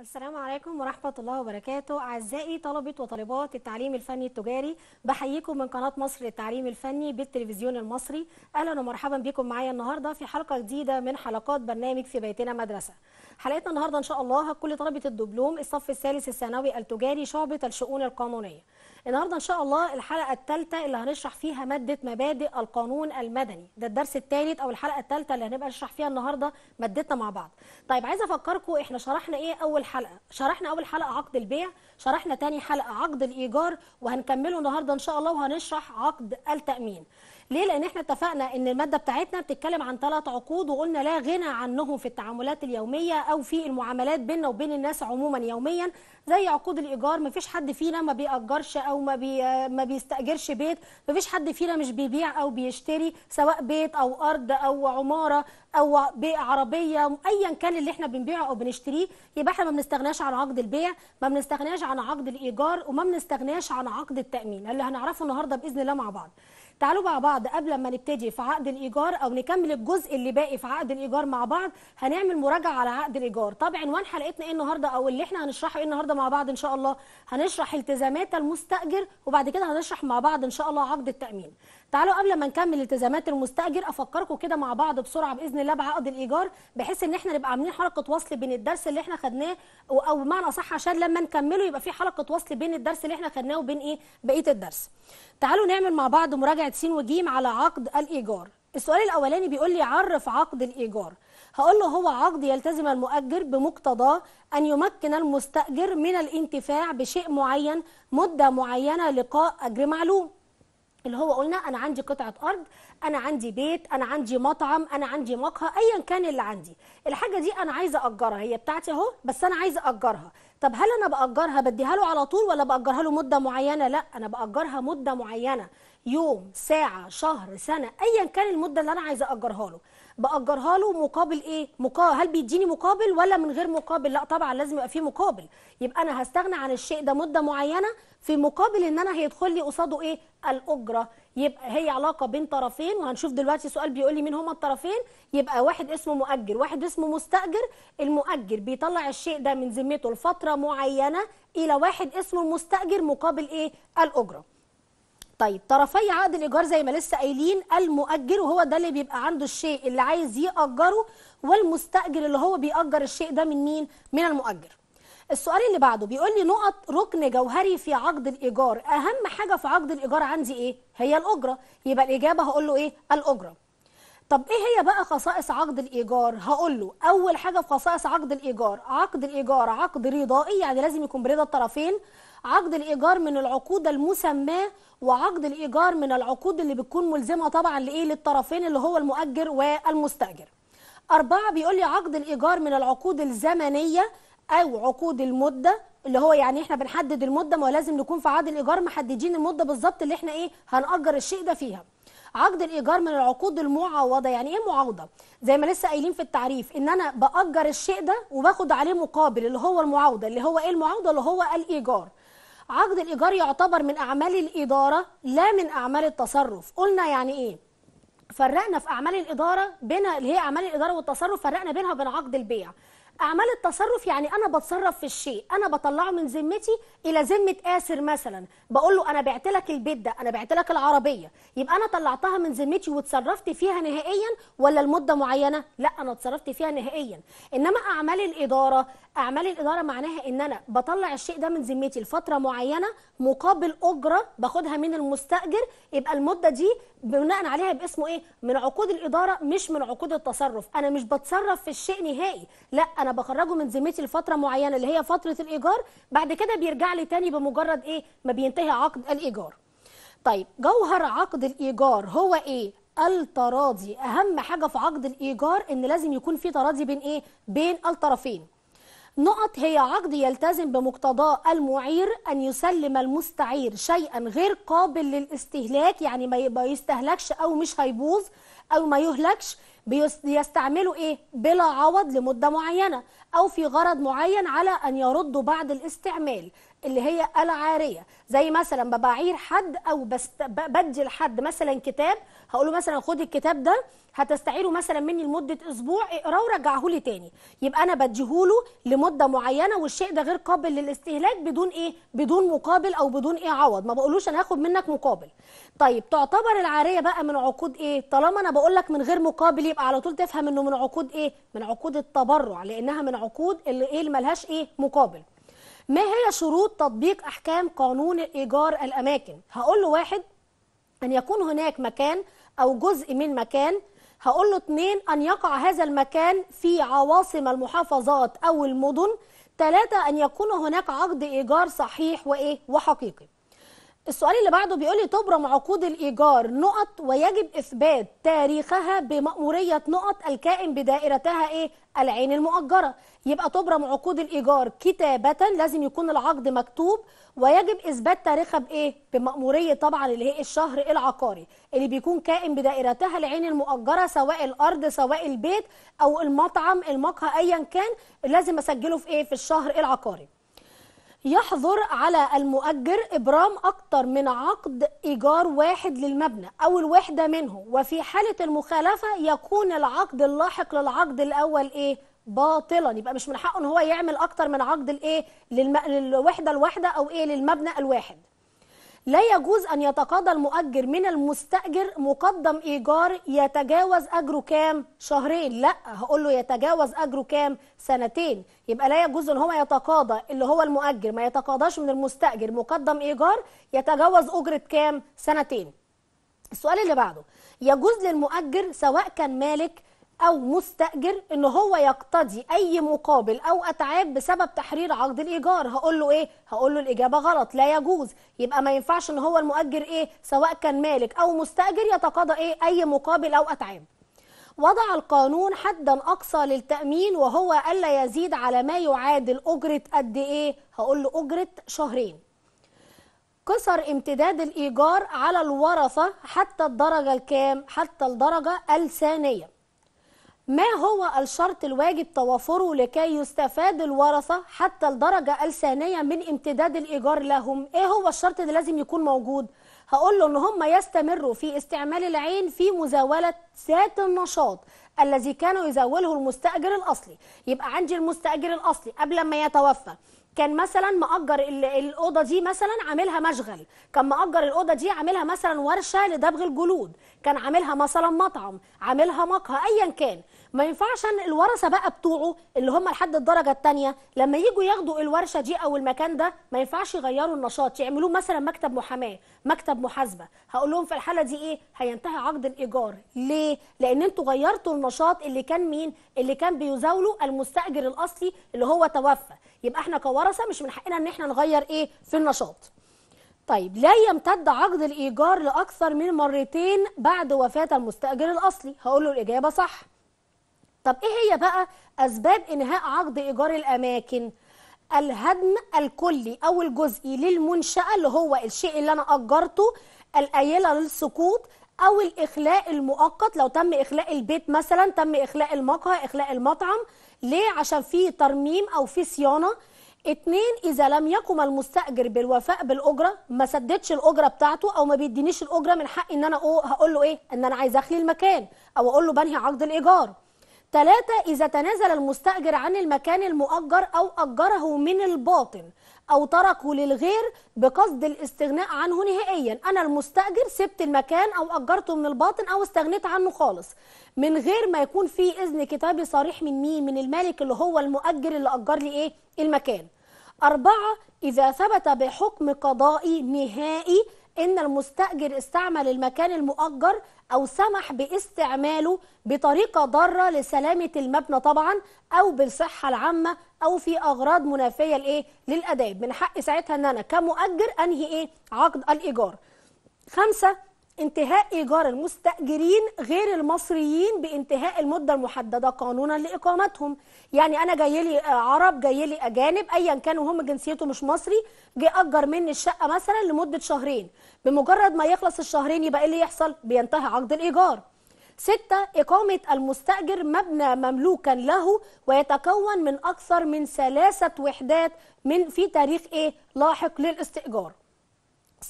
السلام عليكم ورحمة الله وبركاته أعزائي طلبة وطالبات التعليم الفني التجاري بحييكم من قناة مصر للتعليم الفني بالتلفزيون المصري أهلا ومرحبا بكم معايا النهاردة في حلقة جديدة من حلقات برنامج في بيتنا مدرسة حلقتنا النهاردة إن شاء الله كل طلبة الدبلوم الصف الثالث الثانوي التجاري شعبة الشؤون القانونية النهارده ان شاء الله الحلقه الثالثه اللي هنشرح فيها ماده مبادئ القانون المدني ده الدرس الثالث او الحلقه الثالثه اللي هنبقى نشرح فيها النهارده مادتنا مع بعض طيب عايزه افكركم احنا شرحنا ايه اول حلقه شرحنا اول حلقه عقد البيع شرحنا ثاني حلقه عقد الايجار وهنكمله النهارده ان شاء الله وهنشرح عقد التامين ليه لان احنا اتفقنا ان الماده بتاعتنا بتتكلم عن ثلاث عقود وقلنا لا غنى عنهم في التعاملات اليوميه او في المعاملات بيننا وبين الناس عموما يوميا زي عقود الايجار ما فيش حد فينا ما بيأجرش او ما بي ما بيستأجرش بيت ما فيش حد فينا مش بيبيع او بيشتري سواء بيت او ارض او عماره او عربيه ايا كان اللي احنا بنبيعه او بنشتريه يبقى احنا ما بنستغناش عن عقد البيع ما بنستغناش عن عقد الايجار وما بنستغناش عن عقد التامين اللي هنعرفه النهارده باذن الله مع بعض تعالوا مع بعض قبل ما نبتدي في عقد الايجار او نكمل الجزء اللي باقي في عقد الايجار مع بعض هنعمل مراجعه على عقد الايجار طبعا عنوان حلقتنا ايه النهارده او اللي احنا هنشرحه ايه النهارده مع بعض ان شاء الله هنشرح التزامات المستاجر وبعد كده هنشرح مع بعض ان شاء الله عقد التامين تعالوا قبل ما نكمل التزامات المستاجر افكركم كده مع بعض بسرعه باذن الله بعقد الايجار بحيث ان احنا نبقى عاملين حلقه وصل بين الدرس اللي احنا خدناه او بمعنى اصح عشان لما نكمله يبقى في حلقه وصل بين الدرس اللي احنا خدناه وبين ايه بقيه الدرس تعالوا نعمل مع بعض مراجعه س وج على عقد الايجار السؤال الاولاني بيقول لي عرف عقد الايجار هقول له هو عقد يلتزم المؤجر بمقتضاه ان يمكن المستاجر من الانتفاع بشيء معين مده معينه لقاء اجر معلوم اللي هو قلنا انا عندي قطعه ارض انا عندي بيت انا عندي مطعم انا عندي مقهى ايا كان اللي عندي الحاجه دي انا عايزه اجرها هي بتاعتي اهو بس انا عايزه اجرها طب هل انا باجرها بديها له على طول ولا باجرها له مده معينه لا انا باجرها مده معينه يوم ساعه شهر سنه ايا كان المده اللي انا عايزه اجرها له باجرها له مقابل ايه مقابل هل بيديني مقابل ولا من غير مقابل لا طبعا لازم يبقى في مقابل يبقى انا هستغنى عن الشيء ده مده معينه في مقابل ان انا هيدخل لي قصاده ايه الاجره يبقى هي علاقه بين طرفين وهنشوف دلوقتي سؤال بيقول لي مين هما الطرفين يبقى واحد اسمه مؤجر واحد اسمه مستاجر المؤجر بيطلع الشيء ده من ذمته لفتره معينه الى واحد اسمه المستاجر مقابل ايه الاجره طيب طرفي عقد الايجار زي ما لسه قايلين المؤجر وهو ده اللي بيبقى عنده الشيء اللي عايز ياجره والمستاجر اللي هو بيأجر الشيء ده من مين من المؤجر السؤال اللي بعده بيقول لي نقط ركن جوهري في عقد الايجار اهم حاجه في عقد الايجار عندي ايه هي الاجره يبقى الاجابه هقول له ايه الاجره طب ايه هي بقى خصائص عقد الايجار هقول له اول حاجه في خصائص عقد الايجار عقد الايجار عقد رضائي يعني لازم يكون برضا الطرفين عقد الايجار من العقود المسماه وعقد الايجار من العقود اللي بتكون ملزمه طبعا لايه للطرفين اللي هو المؤجر والمستاجر أربعة بيقول لي عقد الإيجار من العقود الزمنية أو عقود المدة اللي هو يعني احنا بنحدد المدة ما لازم نكون في عقد الإيجار محددين المدة بالظبط اللي احنا ايه هنأجر الشيء ده فيها. عقد الإيجار من العقود المعوضة يعني ايه معوضة؟ زي ما لسه قايلين في التعريف إن أنا بأجر الشيء ده وباخد عليه مقابل اللي هو المعوضة اللي هو ايه المعوضة اللي هو الإيجار. عقد الإيجار يعتبر من أعمال الإدارة لا من أعمال التصرف قلنا يعني إيه؟ فرقنا في أعمال الإدارة بين اللي هي أعمال الإدارة والتصرف فرقنا بينها وبين عقد البيع اعمال التصرف يعني انا بتصرف في الشيء انا بطلعه من ذمتي الى ذمه اسر مثلا بقول له انا بعت لك البيت ده انا بعت لك العربيه يبقى انا طلعتها من ذمتي وتصرفت فيها نهائيا ولا لمده معينه لا انا اتصرفت فيها نهائيا انما اعمال الاداره اعمال الاداره معناها ان انا بطلع الشيء ده من ذمتي لفتره معينه مقابل اجره باخدها من المستاجر يبقى المده دي بناء عليها باسمه ايه من عقود الاداره مش من عقود التصرف انا مش بتصرف في الشيء نهائي لا انا بخرجه من ذمتي لفتره معينه اللي هي فتره الايجار بعد كده بيرجع لي تاني بمجرد ايه ما بينتهي عقد الايجار طيب جوهر عقد الايجار هو ايه التراضي اهم حاجه في عقد الايجار ان لازم يكون في تراضي بين ايه بين الطرفين نقط هي عقد يلتزم بمقتضاه المعير أن يسلم المستعير شيئا غير قابل للاستهلاك يعني ما يستهلكش أو مش هيبوظ أو ما يهلكش بيستعملوا ايه بلا عوض لمده معينه أو في غرض معين على أن يردوا بعد الاستعمال اللي هي العارية زي مثلا ببعير حد أو بست بدي لحد مثلا كتاب هقوله مثلا خد الكتاب ده هتستعيره مثلا مني لمدة أسبوع اقراه ورجعه لي تاني يبقى أنا بديهوله لمدة معينة والشيء ده غير قابل للاستهلاك بدون إيه؟ بدون مقابل أو بدون إيه عوض ما بقولوش أنا هاخد منك مقابل طيب تعتبر العارية بقى من عقود إيه؟ طالما أنا بقول لك من غير مقابل يبقى على طول تفهم إنه من عقود إيه؟ من عقود التبرع لأنها من العقود اللي ايه اللي ملهاش ايه مقابل ما هي شروط تطبيق احكام قانون ايجار الاماكن هقول له واحد ان يكون هناك مكان او جزء من مكان هقول له اثنين ان يقع هذا المكان في عواصم المحافظات او المدن ثلاثة أن يكون هناك عقد إيجار صحيح وإيه وحقيقي السؤال اللي بعده بيقول لي تبرم عقود الايجار نقط ويجب اثبات تاريخها بمأمورية نقط الكائن بدائرتها ايه العين المؤجره يبقى تبرم عقود الايجار كتابه لازم يكون العقد مكتوب ويجب اثبات تاريخها بايه بمأمورية طبعا اللي هي الشهر العقاري اللي بيكون كائن بدائرتها العين المؤجره سواء الارض سواء البيت او المطعم المقهى ايا كان لازم اسجله في ايه في الشهر العقاري يحظر على المؤجر إبرام أكثر من عقد إيجار واحد للمبنى أو الوحدة منه وفي حالة المخالفة يكون العقد اللاحق للعقد الأول إيه؟ باطلا يبقى مش من حقه ان هو يعمل اكتر من عقد الايه للوحده الواحده او ايه للمبنى الواحد لا يجوز أن يتقاضى المؤجر من المستأجر مقدم إيجار يتجاوز أجره كام شهرين لا هقول له يتجاوز أجره كام سنتين يبقى لا يجوز ان هو يتقاضى اللي هو المؤجر ما يتقاضاش من المستأجر مقدم إيجار يتجاوز أجرة كام سنتين السؤال اللي بعده يجوز للمؤجر سواء كان مالك او مستاجر ان هو يقتضي اي مقابل او اتعاب بسبب تحرير عقد الايجار هقول له ايه هقول له الاجابه غلط لا يجوز يبقى ما ينفعش ان هو المؤجر ايه سواء كان مالك او مستاجر يتقاضى ايه اي مقابل او اتعاب وضع القانون حدا اقصى للتامين وهو الا يزيد على ما يعادل اجره قد ايه هقول له اجره شهرين قصر امتداد الايجار على الورثه حتى الدرجه الكام حتى الدرجه الثانيه ما هو الشرط الواجب توافره لكي يستفاد الورثة حتى الدرجة الثانية من امتداد الإيجار لهم؟ إيه هو الشرط اللي لازم يكون موجود؟ هقول له إن هم يستمروا في استعمال العين في مزاولة ذات النشاط الذي كان يزاوله المستأجر الأصلي، يبقى عندي المستأجر الأصلي قبل ما يتوفى كان مثلا مأجر الأوضة دي مثلا عاملها مشغل كان مأجر الأوضة دي عاملها مثلا ورشة لدبغ الجلود كان عاملها مثلا مطعم عاملها مقهى أيا كان ما ينفعش ان الورثه بقى بتوعه اللي هم لحد الدرجه الثانيه لما يجوا ياخدوا الورشه دي او المكان ده ما ينفعش يغيروا النشاط يعملوه مثلا مكتب محاماه مكتب محاسبه هقول لهم في الحاله دي ايه هينتهي عقد الايجار ليه لان انتوا غيرتوا النشاط اللي كان مين اللي كان بيزاوله المستاجر الاصلي اللي هو توفى يبقى احنا كورثه مش من حقنا ان احنا نغير ايه في النشاط طيب لا يمتد عقد الإيجار لأكثر من مرتين بعد وفاة المستأجر الأصلي هقول له الإجابة صح طب ايه هي بقى اسباب انهاء عقد ايجار الاماكن الهدم الكلي او الجزئي للمنشاه اللي هو الشيء اللي انا اجرته الايله للسقوط او الاخلاء المؤقت لو تم اخلاء البيت مثلا تم اخلاء المقهى اخلاء المطعم ليه عشان في ترميم او في صيانه اتنين اذا لم يقم المستاجر بالوفاء بالاجره ما سددش الاجره بتاعته او ما بيدينيش الاجره من حقي ان انا هقول له ايه ان انا عايز اخلي المكان او اقول له بنهي عقد الايجار ثلاثة إذا تنازل المستأجر عن المكان المؤجر أو أجره من الباطن أو تركه للغير بقصد الاستغناء عنه نهائيا أنا المستأجر سبت المكان أو أجرته من الباطن أو استغنيت عنه خالص من غير ما يكون في إذن كتابي صريح من مين من المالك اللي هو المؤجر اللي أجر لي إيه المكان أربعة إذا ثبت بحكم قضائي نهائي ان المستاجر استعمل المكان المؤجر او سمح باستعماله بطريقه ضاره لسلامه المبنى طبعا او بالصحه العامه او في اغراض منافيه لايه للاداب من حق ساعتها ان انا كمؤجر انهي ايه عقد الايجار خمسه انتهاء ايجار المستاجرين غير المصريين بانتهاء المده المحدده قانونا لاقامتهم يعني انا جاي لي عرب جاي لي اجانب ايا كانوا هم جنسيته مش مصري جه اجر مني الشقه مثلا لمده شهرين بمجرد ما يخلص الشهرين يبقى ايه اللي يحصل بينتهي عقد الايجار ستة إقامة المستأجر مبنى مملوكا له ويتكون من أكثر من ثلاثة وحدات من في تاريخ إيه لاحق للاستئجار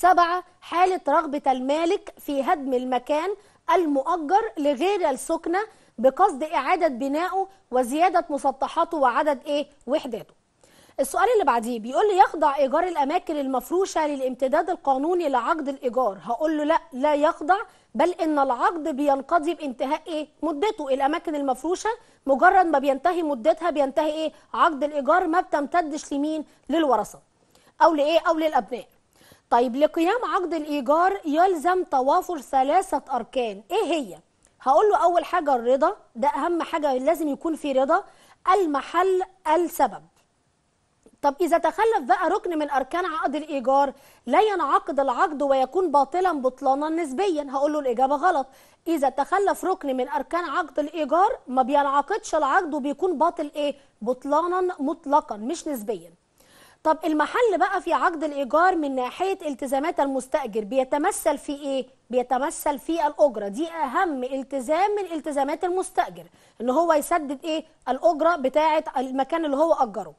سبعة حالة رغبة المالك في هدم المكان المؤجر لغير السكنة بقصد إعادة بنائه وزيادة مسطحاته وعدد إيه وحداته السؤال اللي بعديه بيقول لي يخضع إيجار الأماكن المفروشة للامتداد القانوني لعقد الإيجار هقول له لا لا يخضع بل إن العقد بينقضي بانتهاء إيه مدته الأماكن المفروشة مجرد ما بينتهي مدتها بينتهي إيه عقد الإيجار ما بتمتدش لمين للورثة أو لإيه أو للأبناء طيب لقيام عقد الإيجار يلزم توافر ثلاثة أركان إيه هي؟ هقول له أول حاجة الرضا ده أهم حاجة لازم يكون في رضا المحل السبب طب إذا تخلف بقى ركن من أركان عقد الإيجار لا ينعقد العقد ويكون باطلا بطلانا نسبيا هقول له الإجابة غلط إذا تخلف ركن من أركان عقد الإيجار ما بينعقدش العقد وبيكون باطل إيه بطلانا مطلقا مش نسبيا طب المحل بقى في عقد الإيجار من ناحية التزامات المستأجر بيتمثل في إيه؟ بيتمثل في الأجرة دي أهم التزام من التزامات المستأجر إن هو يسدد إيه؟ الأجرة بتاعة المكان اللي هو أجره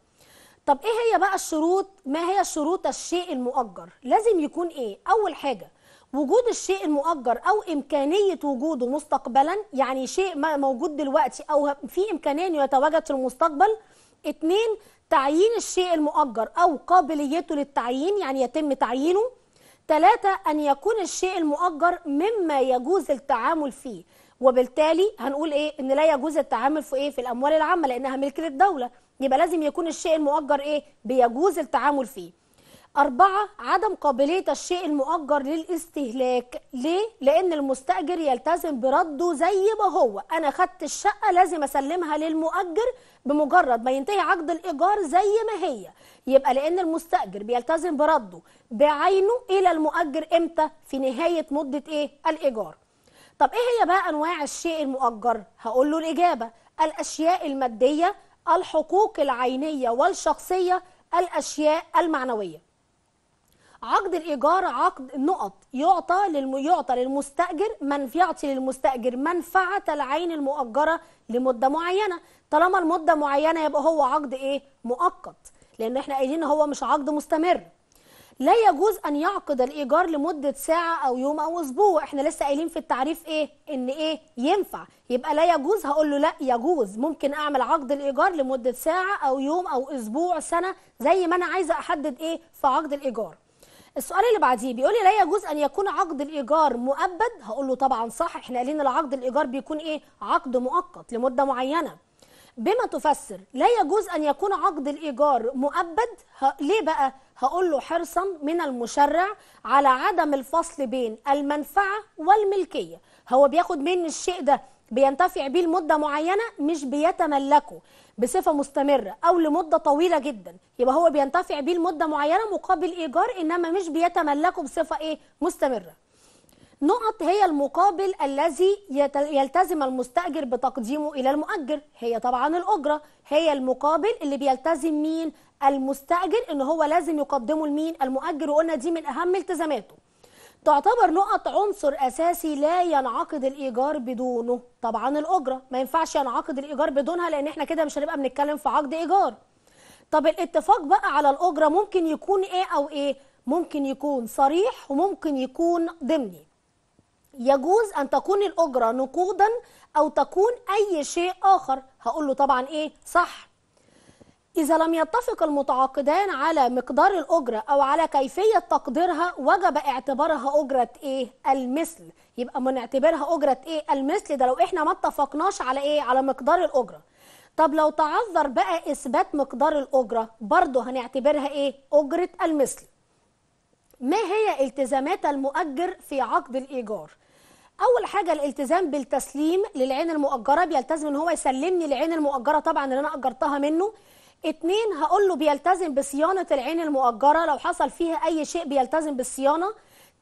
طب إيه هي بقى الشروط؟ ما هي شروط الشيء المؤجر؟ لازم يكون إيه؟ أول حاجة وجود الشيء المؤجر او امكانيه وجوده مستقبلا يعني شيء ما موجود دلوقتي او في امكانيه انه يتواجد في المستقبل اتنين تعيين الشيء المؤجر أو قابليته للتعيين يعني يتم تعيينه ثلاثة أن يكون الشيء المؤجر مما يجوز التعامل فيه وبالتالي هنقول إيه إن لا يجوز التعامل في إيه في الأموال العامة لأنها ملك للدولة يبقى لازم يكون الشيء المؤجر إيه بيجوز التعامل فيه أربعة عدم قابلية الشيء المؤجر للاستهلاك ليه؟ لأن المستأجر يلتزم برده زي ما هو أنا خدت الشقة لازم أسلمها للمؤجر بمجرد ما ينتهي عقد الإيجار زي ما هي يبقى لأن المستأجر بيلتزم برده بعينه إلى المؤجر إمتى؟ في نهاية مدة إيه؟ الإيجار طب إيه هي بقى أنواع الشيء المؤجر؟ هقول له الإجابة الأشياء المادية الحقوق العينية والشخصية الأشياء المعنوية عقد الايجار عقد نقط يعطى للم... يعطى للمستاجر من يعطي للمستاجر منفعه العين المؤجره لمده معينه طالما المده معينه يبقى هو عقد ايه مؤقت لان احنا قايلين هو مش عقد مستمر لا يجوز ان يعقد الايجار لمده ساعه او يوم او اسبوع احنا لسه قايلين في التعريف ايه ان ايه ينفع يبقى لا يجوز هقول له لا يجوز ممكن اعمل عقد الايجار لمده ساعه او يوم او اسبوع سنه زي ما انا عايزه احدد ايه في عقد الايجار السؤال اللي بعديه بيقول لي لا يجوز ان يكون عقد الايجار مؤبد هقول له طبعا صح احنا قايلين العقد الايجار بيكون ايه عقد مؤقت لمده معينه بما تفسر لا يجوز ان يكون عقد الايجار مؤبد ه... ليه بقى هقول له حرصا من المشرع على عدم الفصل بين المنفعه والملكيه هو بياخد مني الشيء ده بينتفع بيه لمدة معينة مش بيتملكه بصفة مستمرة أو لمدة طويلة جدا يبقى هو بينتفع بيه لمدة معينة مقابل إيجار إنما مش بيتملكه بصفة إيه مستمرة نقط هي المقابل الذي يلتزم المستأجر بتقديمه إلى المؤجر هي طبعا الأجرة هي المقابل اللي بيلتزم مين المستأجر إن هو لازم يقدمه لمين المؤجر وقلنا دي من أهم التزاماته تعتبر نقط عنصر اساسي لا ينعقد الايجار بدونه طبعا الاجره ما ينفعش ينعقد الايجار بدونها لان احنا كده مش هنبقى بنتكلم في عقد ايجار طب الاتفاق بقى على الاجره ممكن يكون ايه او ايه ممكن يكون صريح وممكن يكون ضمني يجوز ان تكون الاجره نقودا او تكون اي شيء اخر هقول له طبعا ايه صح إذا لم يتفق المتعاقدان على مقدار الأجرة أو على كيفية تقديرها وجب اعتبارها أجرة إيه؟ المثل يبقى ما نعتبرها أجرة إيه؟ المثل ده لو إحنا ما اتفقناش على إيه؟ على مقدار الأجرة طب لو تعذر بقى إثبات مقدار الأجرة برضه هنعتبرها إيه؟ أجرة المثل ما هي التزامات المؤجر في عقد الإيجار؟ اول حاجه الالتزام بالتسليم للعين المؤجره بيلتزم ان هو يسلمني العين المؤجره طبعا اللي انا اجرتها منه اتنين هقول له بيلتزم بصيانة العين المؤجرة لو حصل فيها أي شيء بيلتزم بالصيانة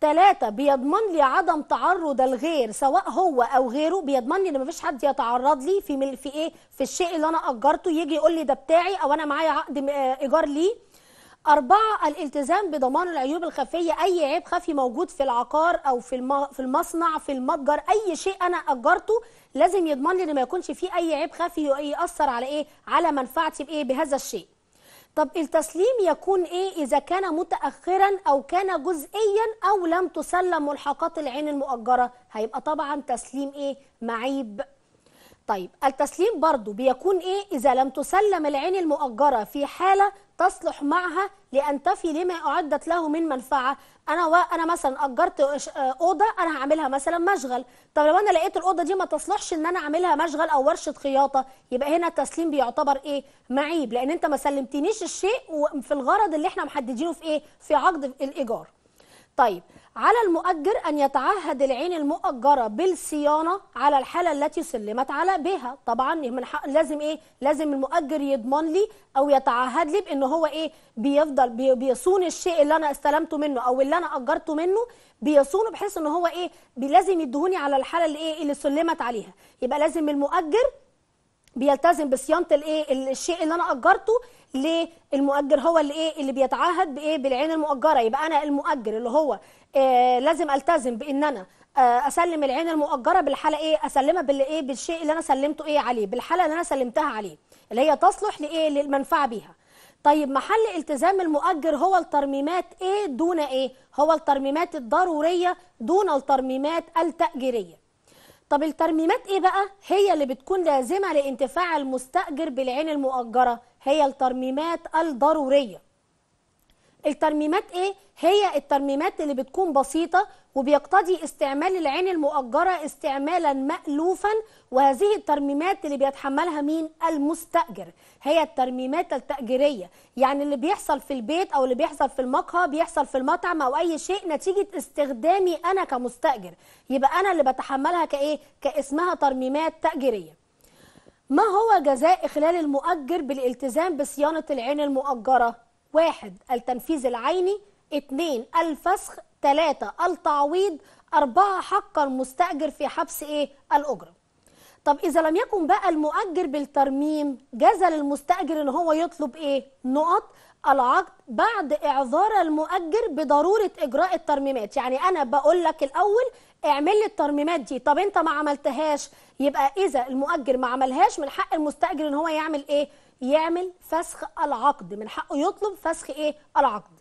تلاتة بيضمن لي عدم تعرض الغير سواء هو أو غيره بيضمن لي إن مفيش حد يتعرض لي في مل في إيه في الشيء اللي أنا أجرته يجي يقول لي ده بتاعي أو أنا معايا عقد آه، إيجار ليه أربعة الالتزام بضمان العيوب الخفية أي عيب خفي موجود في العقار أو في في المصنع في المتجر أي شيء أنا أجرته لازم يضمن لي ان ما يكونش في اي عيب خفي ياثر على ايه على منفعتي بايه بهذا الشيء طب التسليم يكون ايه اذا كان متاخرا او كان جزئيا او لم تسلم ملحقات العين المؤجره هيبقى طبعا تسليم ايه معيب طيب التسليم برضو بيكون إيه إذا لم تسلم العين المؤجرة في حالة تصلح معها لأن تفي لما أعدت له من منفعة أنا و... أنا مثلا أجرت أوضة أنا هعملها مثلا مشغل طب لو أنا لقيت الأوضة دي ما تصلحش إن أنا أعملها مشغل أو ورشة خياطة يبقى هنا التسليم بيعتبر إيه معيب لأن أنت ما سلمتنيش الشيء في الغرض اللي إحنا محددينه في إيه في عقد الإيجار طيب على المؤجر أن يتعهد العين المؤجرة بالصيانة على الحالة التي سلمت على بها طبعا من حق لازم إيه لازم المؤجر يضمن لي أو يتعهد لي بأن هو إيه بيفضل بيصون الشيء اللي أنا استلمته منه أو اللي أنا أجرته منه بيصونه بحيث أن هو إيه لازم يدهوني على الحالة اللي إيه اللي سلمت عليها يبقى لازم المؤجر بيلتزم بصيانة الإيه الشيء اللي أنا أجرته للمؤجر هو اللي ايه اللي بيتعهد بايه بالعين المؤجره يبقى انا المؤجر اللي هو آه لازم التزم بان انا آه، اسلم العين المؤجره بالحاله ايه اسلمها بالايه بالشيء اللي انا سلمته ايه عليه بالحاله اللي انا سلمتها عليه اللي هي تصلح لايه للمنفعه بيها طيب محل التزام المؤجر هو الترميمات ايه دون ايه هو الترميمات الضروريه دون الترميمات التاجيريه طب الترميمات ايه بقى هي اللي بتكون لازمه لانتفاع المستاجر بالعين المؤجره هي الترميمات الضرورية الترميمات ايه؟ هي الترميمات اللي بتكون بسيطة وبيقتضي استعمال العين المؤجرة استعمالا مألوفا وهذه الترميمات اللي بيتحملها مين؟ المستأجر هي الترميمات التأجيرية يعني اللي بيحصل في البيت أو اللي بيحصل في المقهى بيحصل في المطعم أو أي شيء نتيجة استخدامي أنا كمستأجر يبقى أنا اللي بتحملها كإيه؟ كاسمها ترميمات تأجيرية ما هو جزاء إخلال المؤجر بالالتزام بصيانة العين المؤجرة؟ واحد التنفيذ العيني اتنين الفسخ تلاتة التعويض أربعة حق المستأجر في حبس إيه؟ الأجرة طب إذا لم يكن بقى المؤجر بالترميم جاز للمستأجر إن هو يطلب إيه؟ نقط العقد بعد إعذار المؤجر بضرورة إجراء الترميمات يعني أنا بقول لك الأول اعمل لي الترميمات دي طب انت ما عملتهاش يبقى اذا المؤجر ما عملهاش من حق المستاجر ان هو يعمل ايه يعمل فسخ العقد من حقه يطلب فسخ ايه العقد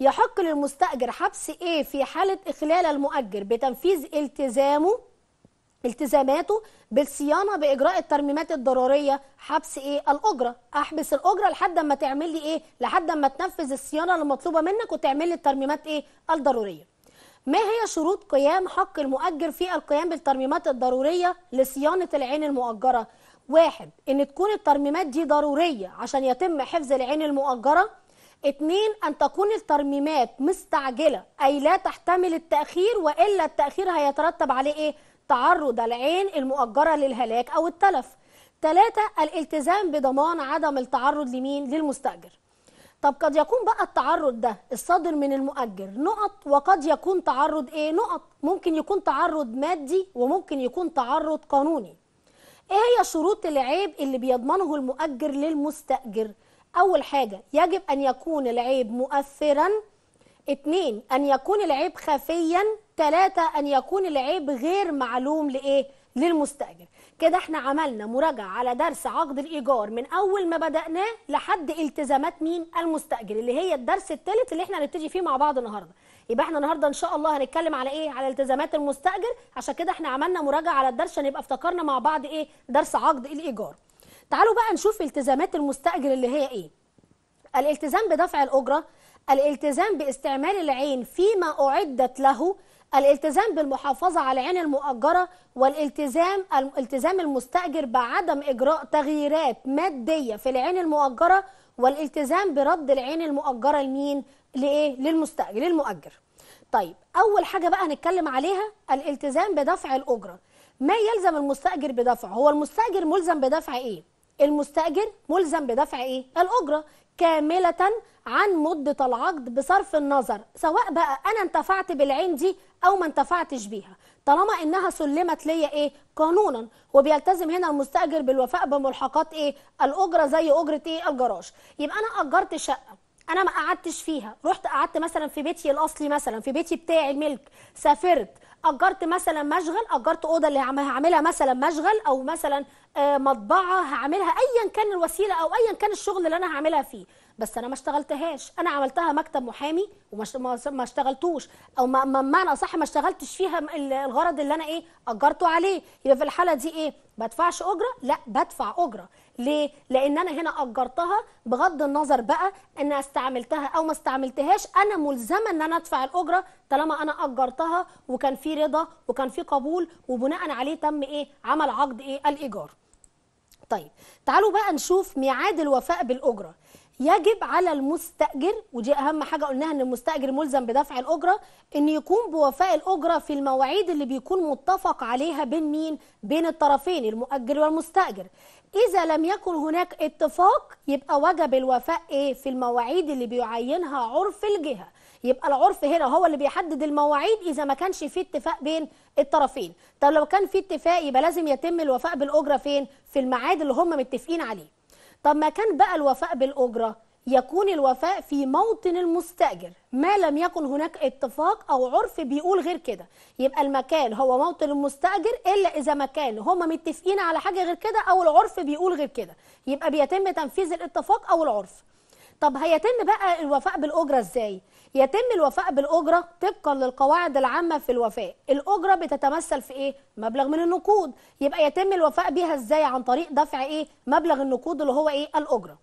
يحق للمستاجر حبس ايه في حاله اخلال المؤجر بتنفيذ التزامه التزاماته بالصيانه باجراء الترميمات الضروريه حبس ايه الاجره احبس الاجره لحد اما تعمل لي ايه لحد اما تنفذ الصيانه المطلوبه منك وتعمل لي الترميمات ايه الضروريه ما هي شروط قيام حق المؤجر في القيام بالترميمات الضرورية لصيانة العين المؤجرة؟ واحد إن تكون الترميمات دي ضرورية عشان يتم حفظ العين المؤجرة اتنين أن تكون الترميمات مستعجلة أي لا تحتمل التأخير وإلا التأخير هيترتب عليه إيه؟ تعرض العين المؤجرة للهلاك أو التلف تلاتة الالتزام بضمان عدم التعرض لمين؟ للمستأجر طب قد يكون بقى التعرض ده الصادر من المؤجر نقط وقد يكون تعرض ايه نقط ممكن يكون تعرض مادي وممكن يكون تعرض قانوني ايه هي شروط العيب اللي بيضمنه المؤجر للمستأجر اول حاجة يجب ان يكون العيب مؤثرا اتنين ان يكون العيب خفيا تلاتة ان يكون العيب غير معلوم لايه للمستأجر كده احنا عملنا مراجعه على درس عقد الايجار من اول ما بداناه لحد التزامات مين المستاجر اللي هي الدرس الثالث اللي احنا هنبتدي فيه مع بعض النهارده يبقى احنا النهارده ان شاء الله هنتكلم على ايه على التزامات المستاجر عشان كده احنا عملنا مراجعه على الدرس عشان يبقى افتكرنا مع بعض ايه درس عقد الايجار تعالوا بقى نشوف التزامات المستاجر اللي هي ايه الالتزام بدفع الاجره الالتزام باستعمال العين فيما اعدت له الالتزام بالمحافظة على العين المؤجرة والالتزام التزام المستأجر بعدم إجراء تغييرات مادية في العين المؤجرة والالتزام برد العين المؤجرة لمين؟ لإيه؟ للمستأجر للمؤجر. طيب أول حاجة بقى هنتكلم عليها الالتزام بدفع الأجرة. ما يلزم المستأجر بدفعه؟ هو المستأجر ملزم بدفع إيه؟ المستأجر ملزم بدفع إيه؟ الأجرة كاملة عن مدة العقد بصرف النظر سواء بقى أنا انتفعت بالعين دي أو ما انتفعتش بيها طالما إنها سلمت ليا إيه قانونا وبيلتزم هنا المستأجر بالوفاء بملحقات إيه الأجرة زي أجرة إيه الجراج يبقى أنا أجرت شقة أنا ما قعدتش فيها رحت قعدت مثلا في بيتي الأصلي مثلا في بيتي بتاعي الملك سافرت اجرت مثلا مشغل اجرت اوضه اللي هعملها مثلا مشغل او مثلا آه، مطبعه هعملها ايا كان الوسيله او ايا كان الشغل اللي انا هعملها فيه بس انا ما اشتغلتهاش انا عملتها مكتب محامي وما اشتغلتوش او ما بمعنى اصح ما اشتغلتش فيها الغرض اللي انا ايه اجرته عليه يبقى في الحاله دي ايه بدفعش اجره لا بدفع اجره ليه لان انا هنا اجرتها بغض النظر بقى ان استعملتها او ما استعملتهاش انا ملزمه ان انا ادفع الاجره طالما انا اجرتها وكان في رضا وكان في قبول وبناء عليه تم ايه عمل عقد ايه الايجار طيب تعالوا بقى نشوف ميعاد الوفاء بالاجره يجب على المستاجر ودي اهم حاجه قلناها ان المستاجر ملزم بدفع الاجره ان يكون بوفاء الاجره في المواعيد اللي بيكون متفق عليها بين مين بين الطرفين المؤجر والمستاجر اذا لم يكن هناك اتفاق يبقى وجب الوفاء ايه في المواعيد اللي بيعينها عرف الجهه يبقى العرف هنا هو اللي بيحدد المواعيد اذا ما كانش في اتفاق بين الطرفين طب لو كان في اتفاق يبقى لازم يتم الوفاء بالاجره فين في الميعاد اللي هم متفقين عليه طب ما كان بقى الوفاء بالأجرة يكون الوفاء في موطن المستأجر ما لم يكن هناك اتفاق أو عرف بيقول غير كده يبقى المكان هو موطن المستأجر إلا إذا مكان هما متفقين على حاجة غير كده أو العرف بيقول غير كده يبقى بيتم تنفيذ الاتفاق أو العرف طب هيتم بقى الوفاء بالأجرة إزاي؟ يتم الوفاء بالأجرة طبقا للقواعد العامة في الوفاء الأجرة بتتمثل في إيه؟ مبلغ من النقود يبقى يتم الوفاء بيها إزاي عن طريق دفع إيه؟ مبلغ النقود اللي هو إيه؟ الأجرة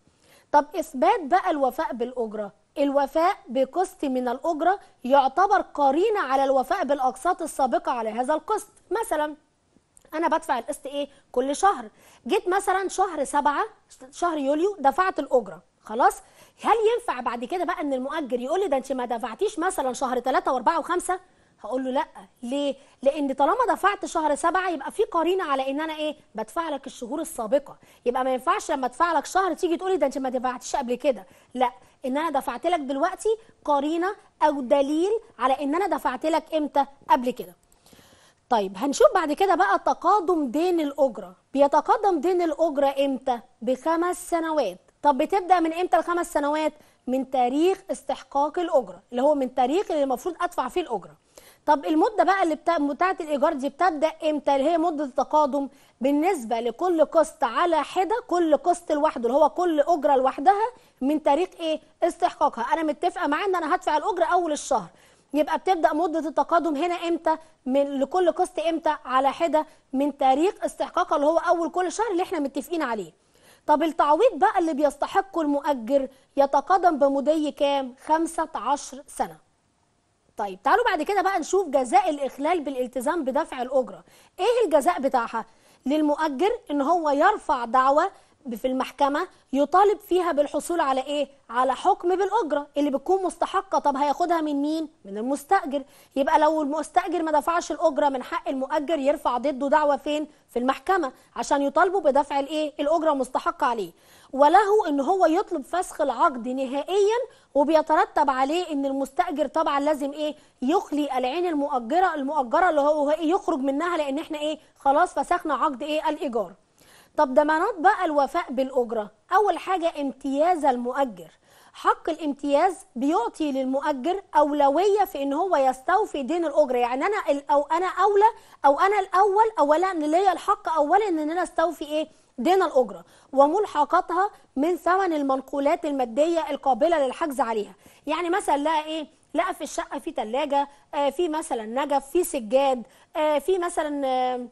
طب إثبات بقى الوفاء بالأجرة الوفاء بقسط من الأجرة يعتبر قرينة على الوفاء بالأقساط السابقة على هذا القسط مثلا أنا بدفع القسط إيه؟ كل شهر جيت مثلا شهر سبعة شهر يوليو دفعت الأجرة خلاص هل ينفع بعد كده بقى ان المؤجر يقول لي ده انت ما دفعتيش مثلا شهر 3 و4 و5 هقول له لا ليه لان طالما دفعت شهر 7 يبقى في قرينه على ان انا ايه بدفع لك الشهور السابقه يبقى ما ينفعش لما ادفع لك شهر تيجي تقول لي ده انت ما دفعتيش قبل كده لا ان انا دفعت لك دلوقتي قرينه او دليل على ان انا دفعت لك امتى قبل كده طيب هنشوف بعد كده بقى تقادم دين الاجره بيتقدم دين الاجره امتى بخمس سنوات طب بتبدا من امتى الخمس سنوات من تاريخ استحقاق الاجره اللي هو من تاريخ اللي المفروض ادفع فيه الاجره طب المده بقى اللي بتا... بتاعه الايجار دي بتبدا امتى اللي هي مده التقادم بالنسبه لكل قسط على حده كل قسط لوحده اللي هو كل اجره لوحدها من تاريخ ايه استحقاقها انا متفقه معاه ان انا هدفع الاجره اول الشهر يبقى بتبدا مده التقادم هنا امتى من لكل قسط امتى على حده من تاريخ استحقاقها اللي هو اول كل شهر اللي احنا متفقين عليه طب التعويض بقى اللي بيستحقه المؤجر يتقدم بمدي كام 15 سنه طيب تعالوا بعد كده بقى نشوف جزاء الاخلال بالالتزام بدفع الاجره ايه الجزاء بتاعها للمؤجر ان هو يرفع دعوه في المحكمة يطالب فيها بالحصول على إيه؟ على حكم بالأجرة اللي بتكون مستحقة طب هياخدها من مين؟ من المستأجر يبقى لو المستأجر ما دفعش الأجرة من حق المؤجر يرفع ضده دعوة فين؟ في المحكمة عشان يطالبوا بدفع الإيه؟ الأجرة مستحقة عليه وله إن هو يطلب فسخ العقد نهائيا وبيترتب عليه إن المستأجر طبعا لازم إيه؟ يخلي العين المؤجرة المؤجرة اللي هو يخرج منها لأن إحنا إيه؟ خلاص فسخنا عقد إيه؟ الإيجار طب ضمانات بقى الوفاء بالأجرة أول حاجة امتياز المؤجر حق الامتياز بيعطي للمؤجر أولوية في إن هو يستوفي دين الأجرة يعني أنا أو أنا أولى أو أنا الأول أولا إن ليا الحق أولا إن أنا أستوفي إيه دين الأجرة وملحقاتها من ثمن المنقولات المادية القابلة للحجز عليها يعني مثلا لقى إيه لقى في الشقه في ثلاجه آه، في مثلا نجف في سجاد آه، في مثلا آه،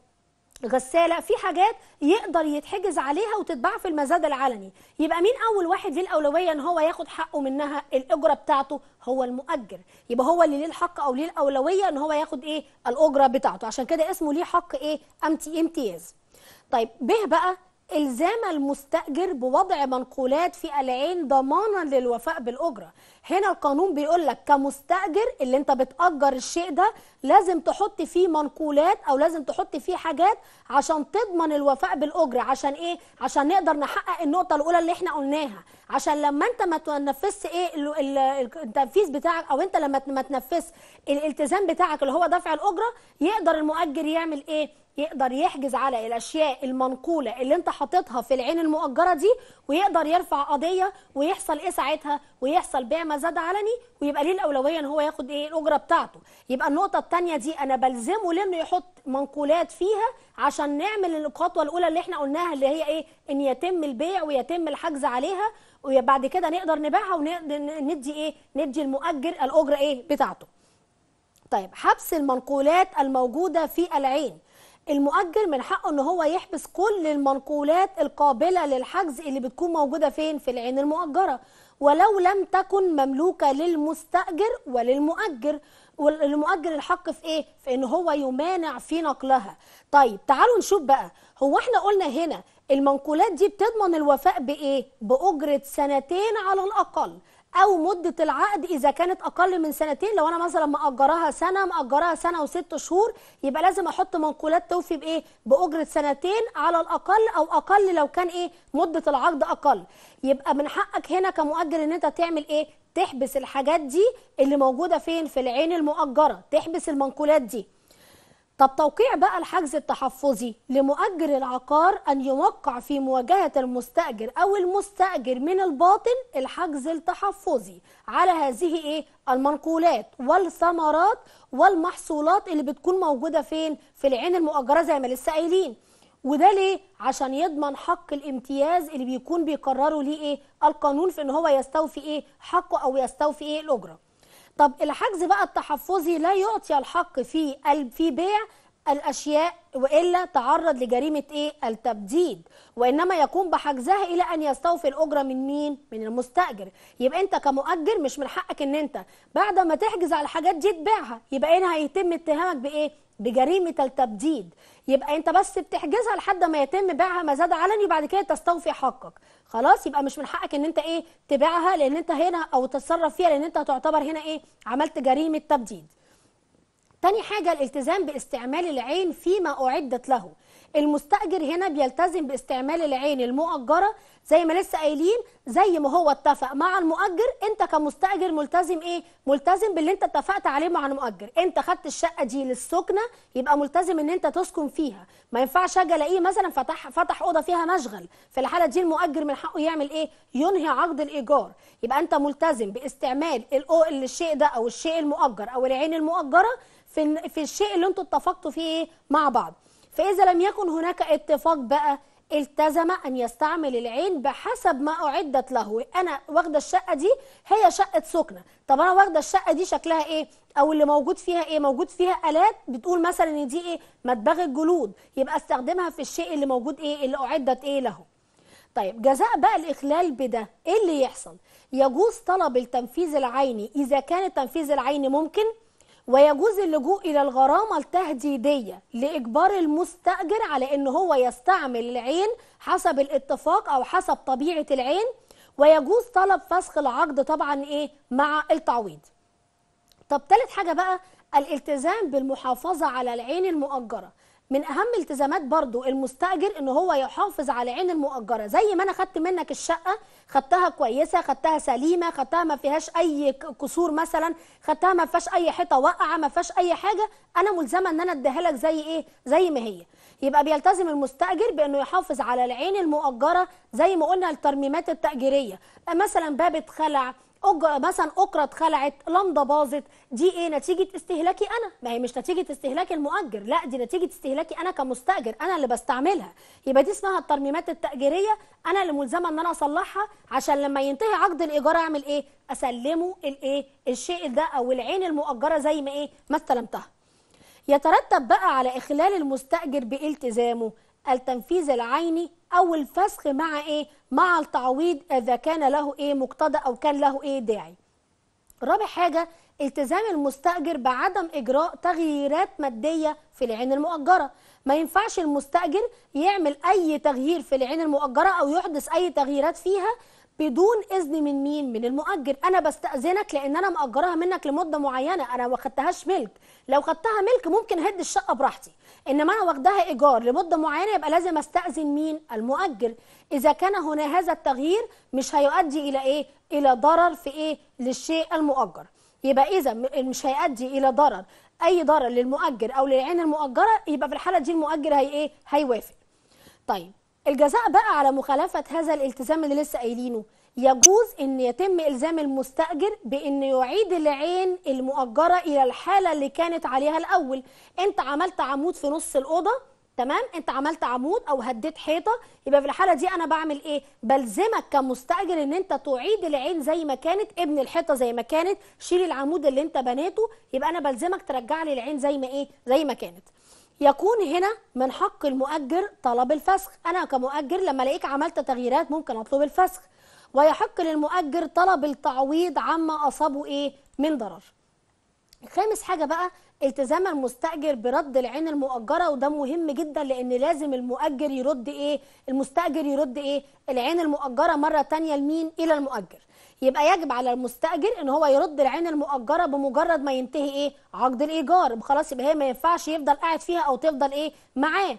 غساله في حاجات يقدر يتحجز عليها وتتباع في المزاد العلني يبقى مين اول واحد ليه الاولويه ان هو ياخد حقه منها الاجره بتاعته هو المؤجر يبقى هو اللي ليه الحق او ليه الاولويه ان هو ياخد ايه الاجره بتاعته عشان كده اسمه ليه حق ايه امتي امتياز طيب به بقى الزام المستاجر بوضع منقولات في العين ضمانا للوفاء بالاجره هنا القانون بيقول لك كمستاجر اللي انت بتاجر الشيء ده لازم تحط فيه منقولات او لازم تحط فيه حاجات عشان تضمن الوفاء بالاجره عشان ايه عشان نقدر نحقق النقطه الاولى اللي احنا قلناها عشان لما انت ما تنفذش ايه التنفيذ بتاعك او انت لما ما تنفذش الالتزام بتاعك اللي هو دفع الاجره يقدر المؤجر يعمل ايه يقدر يحجز على الاشياء المنقوله اللي انت حاططها في العين المؤجره دي ويقدر يرفع قضيه ويحصل ايه ساعتها ويحصل بيع زاد علني ويبقى ليه الاولويه ان هو ياخد ايه الاجره بتاعته يبقى النقطه الثانيه دي انا بلزمه لانه يحط منقولات فيها عشان نعمل الخطوه الاولى اللي احنا قلناها اللي هي ايه ان يتم البيع ويتم الحجز عليها وبعد كده نقدر نبيعها وندي ايه ندي المؤجر الاجره ايه بتاعته طيب حبس المنقولات الموجوده في العين المؤجر من حقه ان هو يحبس كل المنقولات القابله للحجز اللي بتكون موجوده فين في العين المؤجره ولو لم تكن مملوكة للمستأجر وللمؤجر والمؤجر الحق في ايه في ان هو يمانع في نقلها طيب تعالوا نشوف بقى هو احنا قلنا هنا المنقولات دي بتضمن الوفاء بايه باجره سنتين على الاقل او مده العقد اذا كانت اقل من سنتين لو انا مثلا ماجراها سنه ماجراها سنه وست شهور يبقى لازم احط منقولات توفي بايه باجره سنتين على الاقل او اقل لو كان ايه مده العقد اقل يبقى من حقك هنا كمؤجر ان انت تعمل ايه تحبس الحاجات دي اللي موجوده فين في العين المؤجره تحبس المنقولات دي طب توقيع بقى الحجز التحفظي لمؤجر العقار أن يوقع في مواجهة المستأجر أو المستأجر من الباطن الحجز التحفظي على هذه إيه المنقولات والثمرات والمحصولات اللي بتكون موجودة فين في العين المؤجرة زي ما لسه قايلين وده ليه عشان يضمن حق الامتياز اللي بيكون بيقرره ليه إيه القانون في إن هو يستوفي إيه حقه أو يستوفي إيه الأجرة طب الحجز بقى التحفظي لا يعطي الحق في في بيع الأشياء وإلا تعرض لجريمة إيه؟ التبديد وإنما يقوم بحجزها إلى أن يستوفي الأجرة من مين؟ من المستأجر يبقى أنت كمؤجر مش من حقك إن أنت بعد ما تحجز على الحاجات دي تبيعها يبقى هنا هيتم اتهامك بإيه؟ بجريمه التبديد يبقى انت بس بتحجزها لحد ما يتم بيعها مزاد علني وبعد كده تستوفي حقك خلاص يبقى مش من حقك ان انت ايه تبيعها لان انت هنا او تتصرف فيها لان انت هتعتبر هنا ايه عملت جريمه تبديد تاني حاجه الالتزام باستعمال العين فيما اعدت له المستأجر هنا بيلتزم باستعمال العين المؤجرة زي ما لسه قايلين زي ما هو اتفق مع المؤجر انت كمستأجر ملتزم ايه ملتزم باللي انت اتفقت عليه مع المؤجر انت خدت الشقة دي للسكنة يبقى ملتزم ان انت تسكن فيها ما ينفعش اجي الاقيه مثلا فتح فتح اوضة فيها مشغل في الحالة دي المؤجر من حقه يعمل ايه ينهي عقد الايجار يبقى انت ملتزم باستعمال الاو الشيء ده او الشيء المؤجر او العين المؤجرة في في الشيء اللي انتوا اتفقتوا فيه ايه؟ مع بعض فإذا لم يكن هناك اتفاق بقى التزم أن يستعمل العين بحسب ما أعدت له أنا واخدة الشقة دي هي شقة سكنة طب أنا واخدة الشقة دي شكلها إيه أو اللي موجود فيها إيه موجود فيها آلات بتقول مثلا إن دي إيه مدبغ الجلود يبقى استخدمها في الشيء اللي موجود إيه اللي أعدت إيه له طيب جزاء بقى الإخلال بده إيه اللي يحصل يجوز طلب التنفيذ العيني إذا كان التنفيذ العيني ممكن ويجوز اللجوء إلى الغرامة التهديدية لإجبار المستأجر على أن هو يستعمل العين حسب الاتفاق أو حسب طبيعة العين ويجوز طلب فسخ العقد طبعا إيه مع التعويض طب ثالث حاجة بقى الالتزام بالمحافظة على العين المؤجرة من اهم التزامات برضو المستاجر ان هو يحافظ على عين المؤجره زي ما انا خدت منك الشقه خدتها كويسه خدتها سليمه خدتها ما فيهاش اي كسور مثلا خدتها ما فيهاش اي حيطه واقعه ما فيهاش اي حاجه انا ملزمه ان انا اديها لك زي ايه زي ما هي يبقى بيلتزم المستاجر بانه يحافظ على العين المؤجره زي ما قلنا الترميمات التاجيريه مثلا باب اتخلع مثلا اكره اتخلعت لمضه باظت دي ايه نتيجه استهلاكي انا ما هي مش نتيجه استهلاك المؤجر لا دي نتيجه استهلاكي انا كمستاجر انا اللي بستعملها يبقى دي اسمها الترميمات التاجيريه انا اللي ملزمه ان انا اصلحها عشان لما ينتهي عقد الايجار اعمل ايه اسلمه الايه الشيء ده او العين المؤجره زي ما ايه ما استلمتها يترتب بقى على اخلال المستاجر بالتزامه التنفيذ العيني او الفسخ مع ايه مع التعويض اذا كان له ايه مقتضى او كان له ايه داعي رابع حاجه التزام المستأجر بعدم إجراء تغييرات مادية في العين المؤجرة ما ينفعش المستأجر يعمل أي تغيير في العين المؤجرة أو يحدث أي تغييرات فيها بدون اذن من مين من المؤجر انا بستاذنك لان انا ماجراها منك لمده معينه انا ما خدتهاش ملك لو خدتها ملك ممكن هد الشقه براحتي انما انا واخداها ايجار لمده معينه يبقى لازم استاذن مين المؤجر اذا كان هنا هذا التغيير مش هيؤدي الى ايه الى ضرر في ايه للشيء المؤجر يبقى اذا مش هيؤدي الى ضرر اي ضرر للمؤجر او للعين المؤجره يبقى في الحاله دي المؤجر هي ايه هيوافق طيب الجزاء بقى على مخالفه هذا الالتزام اللي لسه قايلينه يجوز ان يتم الزام المستاجر بان يعيد العين المؤجره الى الحاله اللي كانت عليها الاول انت عملت عمود في نص الاوضه تمام انت عملت عمود او هديت حيطه يبقى في الحاله دي انا بعمل ايه بلزمك كمستاجر ان انت تعيد العين زي ما كانت ابن الحيطه زي ما كانت شيل العمود اللي انت بنيته يبقى انا بلزمك ترجع لي العين زي ما ايه زي ما كانت يكون هنا من حق المؤجر طلب الفسخ أنا كمؤجر لما ألاقيك عملت تغييرات ممكن أطلب الفسخ ويحق للمؤجر طلب التعويض عما أصابه إيه من ضرر خامس حاجة بقى التزام المستأجر برد العين المؤجرة وده مهم جدا لأن لازم المؤجر يرد إيه المستأجر يرد إيه العين المؤجرة مرة تانية لمين إلى المؤجر يبقى يجب على المستاجر ان هو يرد العين المؤجره بمجرد ما ينتهي ايه عقد الايجار خلاص يبقى هي ما ينفعش يفضل قاعد فيها او تفضل ايه معاه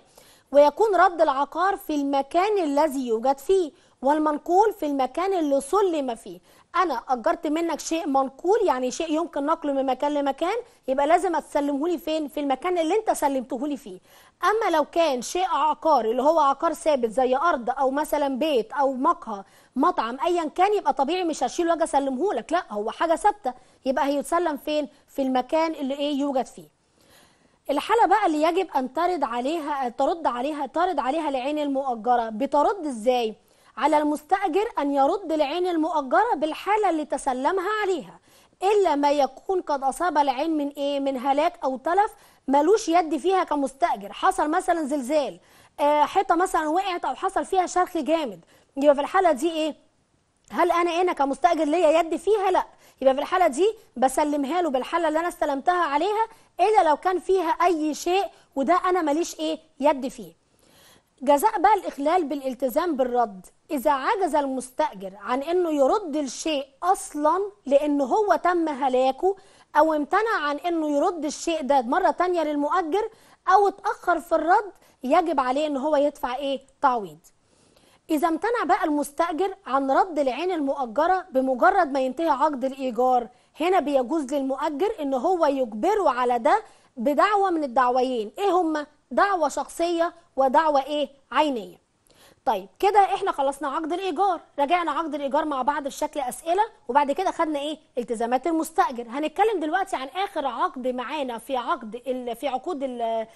ويكون رد العقار في المكان الذي يوجد فيه والمنقول في المكان اللي سلم فيه انا اجرت منك شيء منقول يعني شيء يمكن نقله من مكان لمكان يبقى لازم تسلمه لي فين في المكان اللي انت سلمته لي فيه اما لو كان شيء عقاري اللي هو عقار ثابت زي ارض او مثلا بيت او مقهى مطعم ايا كان يبقى طبيعي مش هشيل واجي اسلمه لك لا هو حاجه ثابته يبقى هيتسلم فين في المكان اللي ايه يوجد فيه الحاله بقى اللي يجب ان ترد عليها ترد عليها ترد عليها العين المؤجره بترد ازاي على المستاجر ان يرد العين المؤجره بالحاله اللي تسلمها عليها الا ما يكون قد اصاب العين من ايه من هلاك او تلف ملوش يد فيها كمستاجر حصل مثلا زلزال آه، حيطه مثلا وقعت او حصل فيها شرخ جامد يبقى في الحاله دي ايه هل انا انا كمستاجر ليا يد فيها لا يبقى في الحاله دي بسلمها له بالحاله اللي انا استلمتها عليها الا لو كان فيها اي شيء وده انا ماليش ايه يد فيه جزاء بقى الاخلال بالالتزام بالرد اذا عجز المستاجر عن انه يرد الشيء اصلا لان هو تم هلاكه او امتنع عن انه يرد الشيء ده مره تانية للمؤجر او اتاخر في الرد يجب عليه ان هو يدفع ايه تعويض اذا امتنع بقى المستاجر عن رد العين المؤجره بمجرد ما ينتهي عقد الايجار هنا بيجوز للمؤجر ان هو يجبره على ده بدعوه من الدعويين ايه هما دعوه شخصيه ودعوه ايه عينيه طيب كده احنا خلصنا عقد الايجار راجعنا عقد الايجار مع بعض في شكل اسئله وبعد كده خدنا ايه التزامات المستاجر هنتكلم دلوقتي عن اخر عقد معانا في عقد في عقود آه،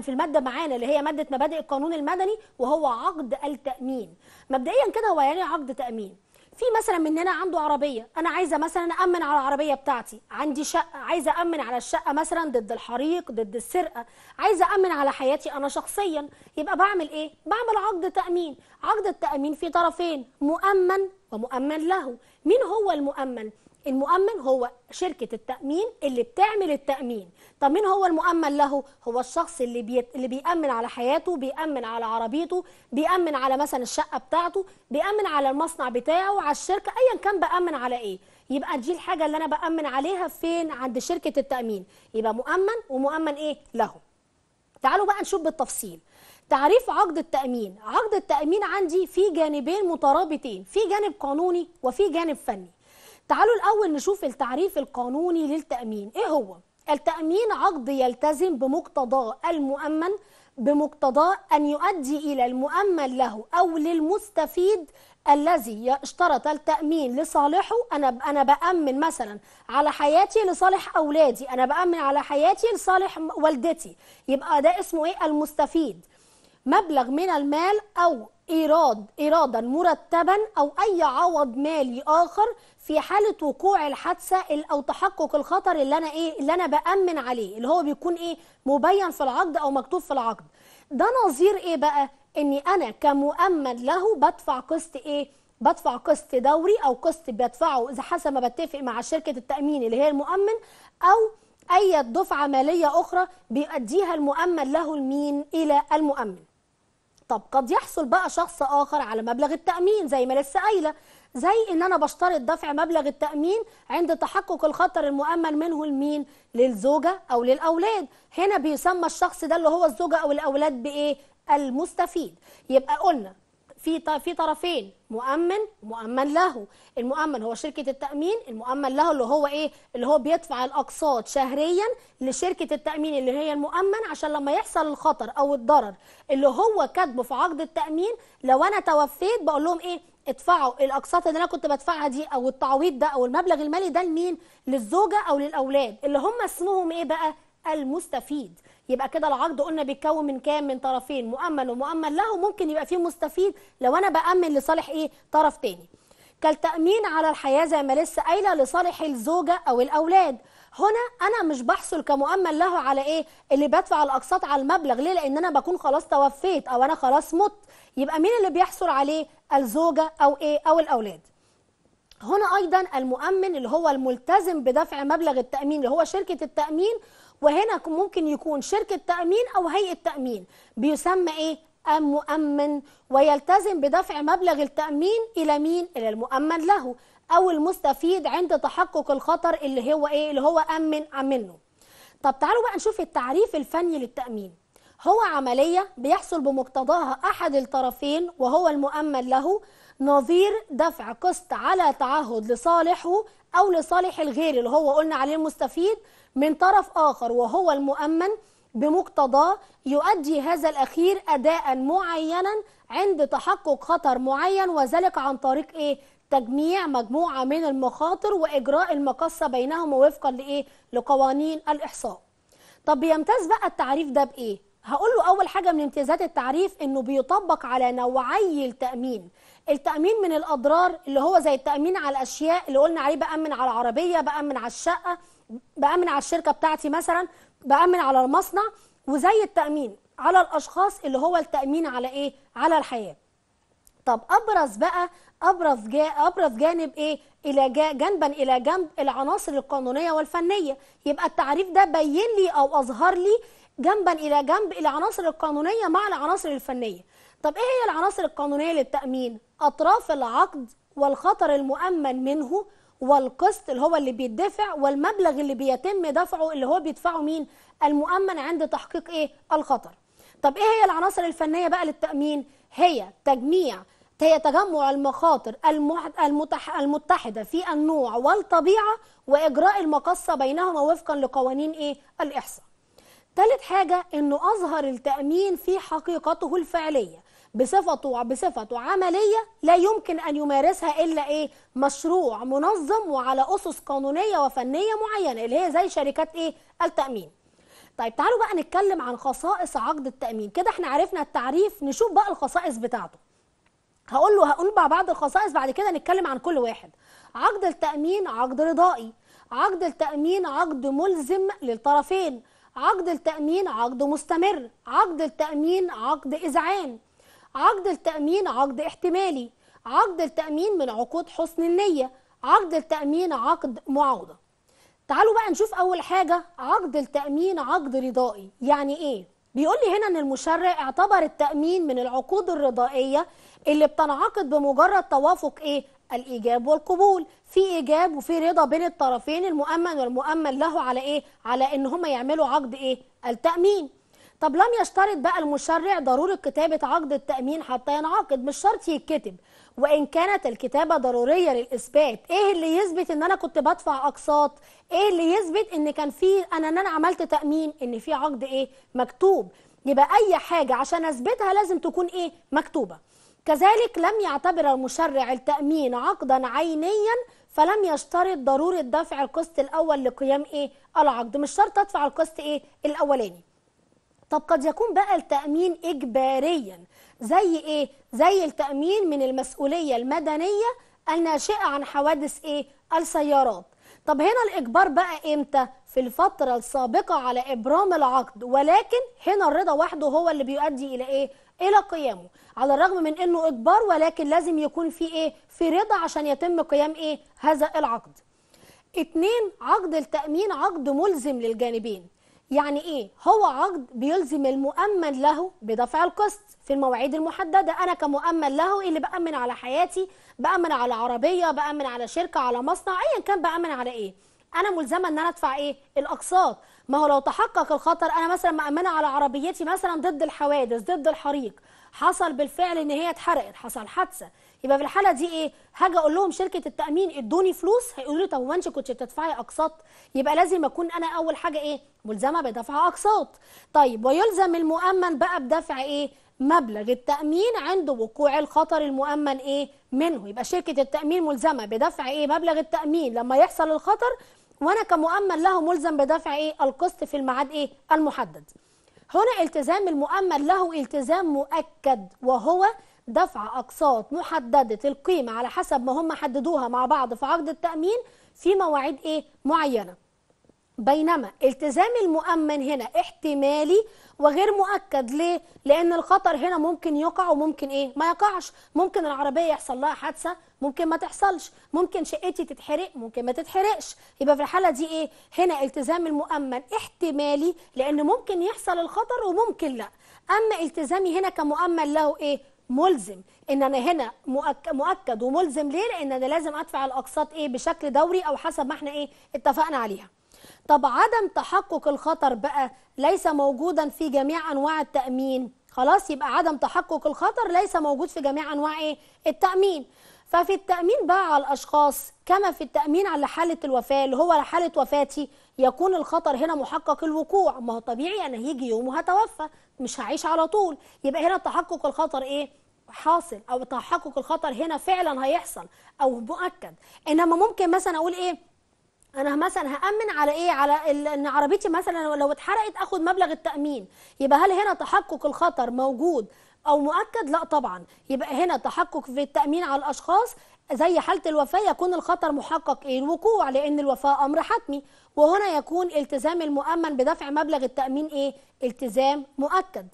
في الماده معانا اللي هي ماده مبادئ القانون المدني وهو عقد التامين مبدئيا كده هو يعني إيه عقد تامين في مثلا مننا عنده عربيه انا عايزه مثلا امن على العربيه بتاعتي عندي شقه عايزه امن على الشقه مثلا ضد الحريق ضد السرقه عايزه امن على حياتي انا شخصيا يبقى بعمل ايه بعمل عقد تامين عقد التامين في طرفين مؤمن ومؤمن له مين هو المؤمن المؤمن هو شركه التامين اللي بتعمل التامين طب مين هو المؤمن له هو الشخص اللي بي... اللي بيأمن على حياته بيأمن على عربيته بيأمن على مثلا الشقة بتاعته بيأمن على المصنع بتاعه على الشركة أيا كان بأمن على إيه يبقى دي الحاجة اللي أنا بأمن عليها فين عند شركة التأمين يبقى مؤمن ومؤمن إيه له تعالوا بقى نشوف بالتفصيل تعريف عقد التأمين عقد التأمين عندي في جانبين مترابطين في جانب قانوني وفي جانب فني تعالوا الأول نشوف التعريف القانوني للتأمين إيه هو؟ التأمين عقد يلتزم بمقتضى المؤمن بمقتضى أن يؤدي إلى المؤمن له أو للمستفيد الذي اشترط التأمين لصالحه أنا أنا بأمن مثلا على حياتي لصالح أولادي أنا بأمن على حياتي لصالح والدتي يبقى ده اسمه إيه المستفيد مبلغ من المال أو إيراد إيرادا مرتبا أو أي عوض مالي آخر في حاله وقوع الحادثه او تحقق الخطر اللي انا ايه اللي انا بامن عليه اللي هو بيكون ايه مبين في العقد او مكتوب في العقد ده نظير ايه بقى اني انا كمؤمن له بدفع قسط ايه بدفع قسط دوري او قسط بدفعه اذا حسب ما بتفق مع شركه التامين اللي هي المؤمن او اي دفعه ماليه اخرى بيؤديها المؤمن له المين الى المؤمن طب قد يحصل بقى شخص اخر على مبلغ التامين زي ما لسه قايله زي ان انا بشترط دفع مبلغ التامين عند تحقق الخطر المؤمن منه لمين للزوجه او للاولاد هنا بيسمى الشخص ده اللي هو الزوجه او الاولاد بايه المستفيد يبقى قلنا في في طرفين مؤمن مؤمن له المؤمن هو شركة التأمين المؤمن له اللي هو إيه اللي هو بيدفع الأقساط شهريا لشركة التأمين اللي هي المؤمن عشان لما يحصل الخطر أو الضرر اللي هو كاتبه في عقد التأمين لو أنا توفيت بقول لهم إيه ادفعوا الاقساط اللي انا كنت بدفعها دي او التعويض ده او المبلغ المالي ده لمين للزوجه او للاولاد اللي هم اسمهم ايه بقى المستفيد يبقى كده العقد قلنا بيتكون من كام من طرفين مؤمن ومؤمن له ممكن يبقى فيه مستفيد لو انا بامن لصالح ايه طرف تاني كالتامين على الحياه زي ما لسه قايله لصالح الزوجه او الاولاد هنا انا مش بحصل كمؤمن له على ايه اللي بدفع الاقساط على المبلغ ليه لان انا بكون خلاص توفيت او انا خلاص مت يبقى مين اللي بيحصل عليه الزوجة أو إيه أو الأولاد هنا أيضا المؤمن اللي هو الملتزم بدفع مبلغ التأمين اللي هو شركة التأمين وهنا ممكن يكون شركة تأمين أو هيئة تأمين بيسمى إيه أم مؤمن ويلتزم بدفع مبلغ التأمين إلى مين؟ إلى المؤمن له أو المستفيد عند تحقق الخطر اللي هو إيه؟ اللي هو أمن منه. طب تعالوا بقى نشوف التعريف الفني للتأمين. هو عملية بيحصل بمقتضاها أحد الطرفين وهو المؤمن له نظير دفع قسط على تعهد لصالحه أو لصالح الغير اللي هو قلنا عليه المستفيد من طرف آخر وهو المؤمن بمقتضاه يؤدي هذا الأخير أداء معينا عند تحقق خطر معين وذلك عن طريق إيه؟ تجميع مجموعة من المخاطر وإجراء المقصة بينهم وفقا لإيه؟ لقوانين الإحصاء. طب بيمتاز بقى التعريف ده بإيه؟ هقول له اول حاجه من امتيازات التعريف انه بيطبق على نوعي التامين التامين من الاضرار اللي هو زي التامين على الاشياء اللي قلنا عليه بامن على العربيه بامن على الشقه بامن على الشركه بتاعتي مثلا بامن على المصنع وزي التامين على الاشخاص اللي هو التامين على ايه على الحياه طب ابرز بقى ابرز جا ابرز جانب ايه الى جا جنبا الى جنب العناصر القانونيه والفنيه يبقى التعريف ده بين لي او اظهر لي جنبا الى جنب العناصر القانونيه مع العناصر الفنيه طب ايه هي العناصر القانونيه للتامين اطراف العقد والخطر المؤمن منه والقسط اللي هو اللي بيدفع والمبلغ اللي بيتم دفعه اللي هو بيدفعه مين المؤمن عند تحقيق ايه الخطر طب ايه هي العناصر الفنيه بقى للتامين هي تجميع هي تجمع المخاطر المتحده في النوع والطبيعه واجراء المقصه بينهما وفقا لقوانين ايه الاحصاء ثالث حاجة أنه أظهر التأمين في حقيقته الفعلية بصفته بصفته عملية لا يمكن أن يمارسها إلا إيه مشروع منظم وعلى أسس قانونية وفنية معينة اللي هي زي شركات إيه التأمين طيب تعالوا بقى نتكلم عن خصائص عقد التأمين كده احنا عرفنا التعريف نشوف بقى الخصائص بتاعته هقول له هقول بقى بعض الخصائص بعد كده نتكلم عن كل واحد عقد التأمين عقد رضائي عقد التأمين عقد ملزم للطرفين عقد التأمين عقد مستمر عقد التأمين عقد إذعان عقد التأمين عقد احتمالي عقد التأمين من عقود حسن النية عقد التأمين عقد معاوضة تعالوا بقى نشوف أول حاجة عقد التأمين عقد رضائي يعني إيه؟ بيقول لي هنا إن المشرع اعتبر التأمين من العقود الرضائية اللي بتنعقد بمجرد توافق إيه؟ الايجاب والقبول في ايجاب وفي رضا بين الطرفين المؤمن والمؤمن له على ايه على ان هم يعملوا عقد ايه التامين طب لم يشترط بقى المشرع ضروره كتابه عقد التامين حتى ينعقد مش شرط يتكتب وان كانت الكتابه ضروريه للاثبات ايه اللي يثبت ان انا كنت بدفع اقساط ايه اللي يثبت ان كان في انا ان انا عملت تامين ان في عقد ايه مكتوب يبقى اي حاجه عشان اثبتها لازم تكون ايه مكتوبه كذلك لم يعتبر المشرع التأمين عقدا عينيا فلم يشترط ضرورة دفع القسط الأول لقيام إيه العقد مش شرط أدفع القسط إيه الأولاني طب قد يكون بقى التأمين إجباريا زي إيه زي التأمين من المسؤولية المدنية الناشئة عن حوادث إيه السيارات طب هنا الإجبار بقى إمتى في الفترة السابقة على إبرام العقد ولكن هنا الرضا وحده هو اللي بيؤدي إلى إيه إلى قيامه على الرغم من أنه إجبار ولكن لازم يكون في إيه في رضا عشان يتم قيام إيه هذا العقد اتنين عقد التأمين عقد ملزم للجانبين يعني ايه هو عقد بيلزم المؤمن له بدفع القسط في المواعيد المحدده انا كمؤمن له اللي بامن على حياتي بامن على عربيه بامن على شركه على مصنع ايا كان بامن على ايه انا ملزمه ان انا ادفع ايه الاقساط ما هو لو تحقق الخطر انا مثلا مامنه على عربيتي مثلا ضد الحوادث ضد الحريق حصل بالفعل ان هي اتحرقت حصل حادثه يبقى في الحاله دي ايه هاجي اقول لهم شركه التامين ادوني فلوس هيقولوا لي طب هو انت كنت بتدفعي اقساط يبقى لازم اكون انا اول حاجه ايه ملزمه بدفع اقساط طيب ويلزم المؤمن بقى بدفع ايه مبلغ التأمين عند وقوع الخطر المؤمن إيه منه يبقى شركة التأمين ملزمة بدفع إيه مبلغ التأمين لما يحصل الخطر وانا كمؤمن له ملزم بدفع ايه القسط في الميعاد ايه المحدد هنا التزام المؤمن له التزام مؤكد وهو دفع اقساط محدده القيمه على حسب ما هم حددوها مع بعض في عقد التامين في مواعيد ايه معينه بينما التزام المؤمن هنا احتمالي وغير مؤكد ليه لان الخطر هنا ممكن يقع وممكن ايه ما يقعش ممكن العربيه يحصل لها حادثه ممكن ما تحصلش ممكن شقتي تتحرق ممكن ما تتحرقش يبقى في الحاله دي ايه هنا التزام المؤمن احتمالي لان ممكن يحصل الخطر وممكن لا اما التزامي هنا كمؤمن له ايه ملزم ان انا هنا مؤكد وملزم ليه لان انا لازم ادفع الاقساط ايه بشكل دوري او حسب ما احنا ايه اتفقنا عليها طب عدم تحقق الخطر بقى ليس موجودا في جميع انواع التامين خلاص يبقى عدم تحقق الخطر ليس موجود في جميع انواع ايه التامين ففي التامين بقى على الاشخاص كما في التامين على حاله الوفاه اللي هو حاله وفاتي يكون الخطر هنا محقق الوقوع ما هو طبيعي انا هيجي يوم وهتوفى مش هعيش على طول يبقى هنا تحقق الخطر ايه حاصل او تحقق الخطر هنا فعلا هيحصل او مؤكد انما ممكن مثلا اقول ايه انا مثلا هامن على ايه على ان عربيتي مثلا لو اتحرقت اخد مبلغ التامين يبقى هل هنا تحقق الخطر موجود او مؤكد لا طبعا يبقى هنا تحقق في التامين على الاشخاص زي حالة الوفاة يكون الخطر محقق إيه الوقوع لأن الوفاة أمر حتمي وهنا يكون التزام المؤمن بدفع مبلغ التأمين إيه التزام مؤكد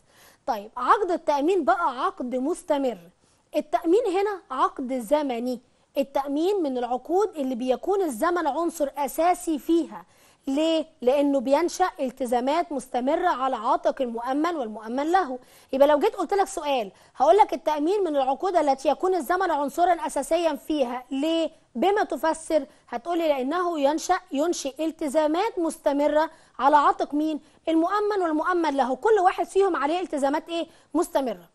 طيب عقد التأمين بقى عقد مستمر التأمين هنا عقد زمني التأمين من العقود اللي بيكون الزمن عنصر أساسي فيها ليه؟ لأنه بينشأ التزامات مستمرة على عاتق المؤمن والمؤمن له يبقى لو جيت قلت لك سؤال هقول لك التأمين من العقود التي يكون الزمن عنصرا أساسيا فيها ليه؟ بما تفسر هتقولي لأنه ينشأ ينشئ التزامات مستمرة على عاتق مين؟ المؤمن والمؤمن له كل واحد فيهم عليه التزامات إيه؟ مستمرة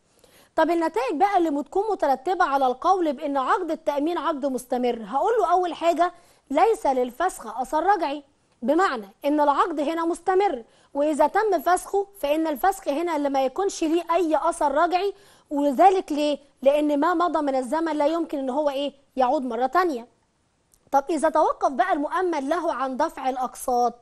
طب النتائج بقى اللي بتكون مترتبه على القول بان عقد التامين عقد مستمر هقول له اول حاجه ليس للفسخ اثر رجعي بمعنى ان العقد هنا مستمر واذا تم فسخه فان الفسخ هنا اللي ما يكونش ليه اي اثر رجعي وذلك ليه لان ما مضى من الزمن لا يمكن ان هو ايه يعود مره تانية طب اذا توقف بقى المؤمن له عن دفع الاقساط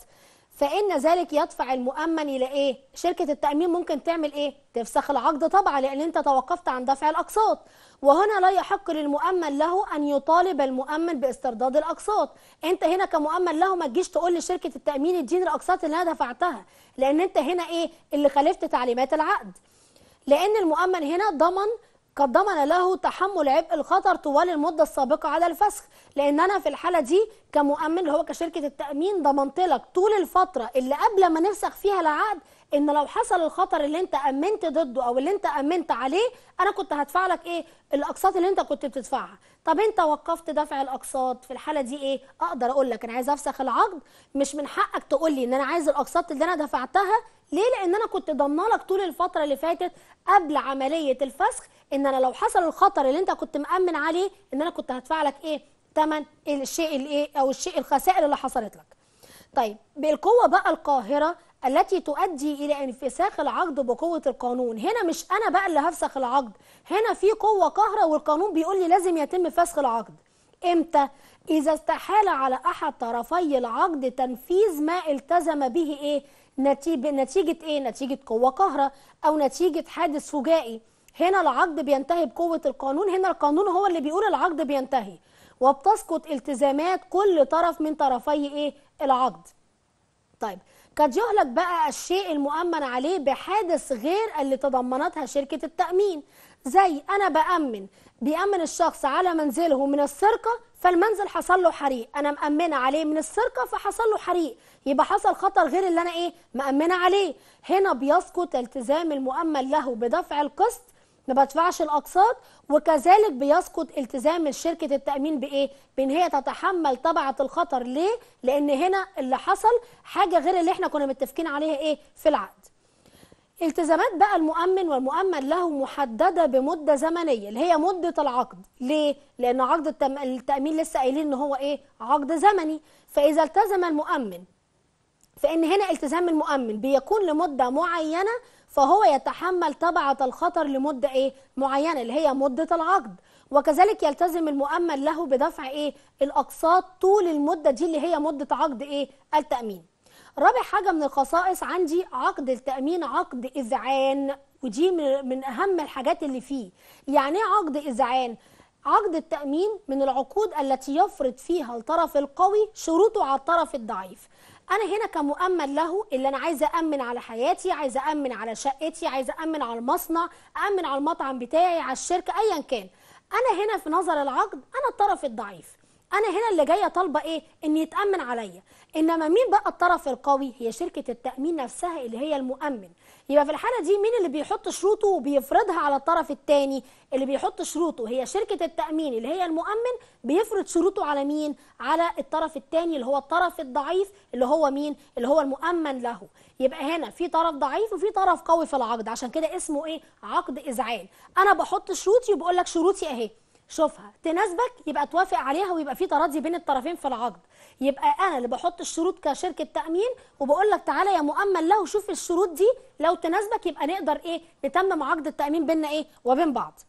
فإن ذلك يدفع المؤمن إلى إيه؟ شركة التأمين ممكن تعمل إيه؟ تفسخ العقد طبعا لأن أنت توقفت عن دفع الأقساط وهنا لا يحق للمؤمن له أن يطالب المؤمن باسترداد الأقساط أنت هنا كمؤمن له ما تجيش تقول لشركة التأمين اديني الأقساط اللي أنا دفعتها لأن أنت هنا إيه؟ اللي خالفت تعليمات العقد لأن المؤمن هنا ضمن قد ضمن له تحمل عبء الخطر طوال المدة السابقة على الفسخ لأن أنا في الحالة دي كمؤمن اللي هو كشركة التأمين ضمنت لك طول الفترة اللي قبل ما نفسخ فيها العقد إن لو حصل الخطر اللي أنت أمنت ضده أو اللي أنت أمنت عليه أنا كنت هدفع لك إيه الأقساط اللي أنت كنت بتدفعها طب انت وقفت دفع الاقساط في الحاله دي ايه اقدر اقول لك انا عايز افسخ العقد مش من حقك تقول لي ان انا عايز الاقساط اللي انا دفعتها ليه لان انا كنت ضامنه لك طول الفتره اللي فاتت قبل عمليه الفسخ ان انا لو حصل الخطر اللي انت كنت مامن عليه ان انا كنت هدفع لك ايه ثمن الشيء الايه او الشيء الخسائر اللي حصلت لك طيب بالقوه بقى القاهره التي تؤدي إلى انفساخ العقد بقوة القانون هنا مش أنا بقى اللي هفسخ العقد هنا في قوة قاهرة والقانون بيقول لي لازم يتم فسخ العقد إمتى؟ إذا استحال على أحد طرفي العقد تنفيذ ما التزم به إيه؟ نتيجة إيه؟ نتيجة قوة قاهرة أو نتيجة حادث فجائي هنا العقد بينتهي بقوة القانون هنا القانون هو اللي بيقول العقد بينتهي وبتسقط التزامات كل طرف من طرفي إيه؟ العقد طيب قد يهلك بقى الشيء المؤمن عليه بحادث غير اللي تضمنتها شركة التأمين زي أنا بأمن بيأمن الشخص على منزله من السرقة فالمنزل حصل له حريق أنا مأمنة عليه من السرقة فحصل له حريق يبقى حصل خطر غير اللي أنا إيه مأمنة عليه هنا بيسقط التزام المؤمن له بدفع القسط ما بدفعش الاقساط وكذلك بيسقط التزام شركه التامين بايه بان هي تتحمل طبعه الخطر ليه لان هنا اللي حصل حاجه غير اللي احنا كنا متفقين عليها ايه في العقد التزامات بقى المؤمن والمؤمن له محدده بمده زمنيه اللي هي مده العقد ليه لان عقد التامين لسه قايلين ان هو ايه عقد زمني فاذا التزم المؤمن فان هنا التزام المؤمن بيكون لمده معينه فهو يتحمل تبعة الخطر لمدة إيه معينة اللي هي مدة العقد وكذلك يلتزم المؤمن له بدفع إيه الأقساط طول المدة دي اللي هي مدة عقد إيه التأمين رابع حاجة من الخصائص عندي عقد التأمين عقد إذعان ودي من أهم الحاجات اللي فيه يعني إيه عقد إذعان عقد التأمين من العقود التي يفرض فيها الطرف القوي شروطه على الطرف الضعيف انا هنا كمؤمن له اللي انا عايزه امن على حياتي عايزه امن على شقتي عايزه امن على المصنع امن على المطعم بتاعي على الشركه ايا كان انا هنا في نظر العقد انا الطرف الضعيف انا هنا اللي جايه طالبه ايه ان يتامن عليا انما مين بقى الطرف القوي هي شركه التامين نفسها اللي هي المؤمن يبقى في الحاله دي مين اللي بيحط شروطه وبيفرضها على الطرف الثاني اللي بيحط شروطه هي شركه التامين اللي هي المؤمن بيفرض شروطه على مين على الطرف الثاني اللي هو الطرف الضعيف اللي هو مين اللي هو المؤمن له يبقى هنا في طرف ضعيف وفي طرف قوي في العقد عشان كده اسمه ايه عقد ازعال انا بحط شروطي وبقول لك شروطي اهي شوفها تناسبك يبقى توافق عليها ويبقى في تراضي بين الطرفين في العقد يبقى انا اللي بحط الشروط كشركه تامين وبقول لك تعالى يا مؤمن له شوف الشروط دي لو تناسبك يبقى نقدر ايه نتمم عقد التامين بيننا ايه وبين بعض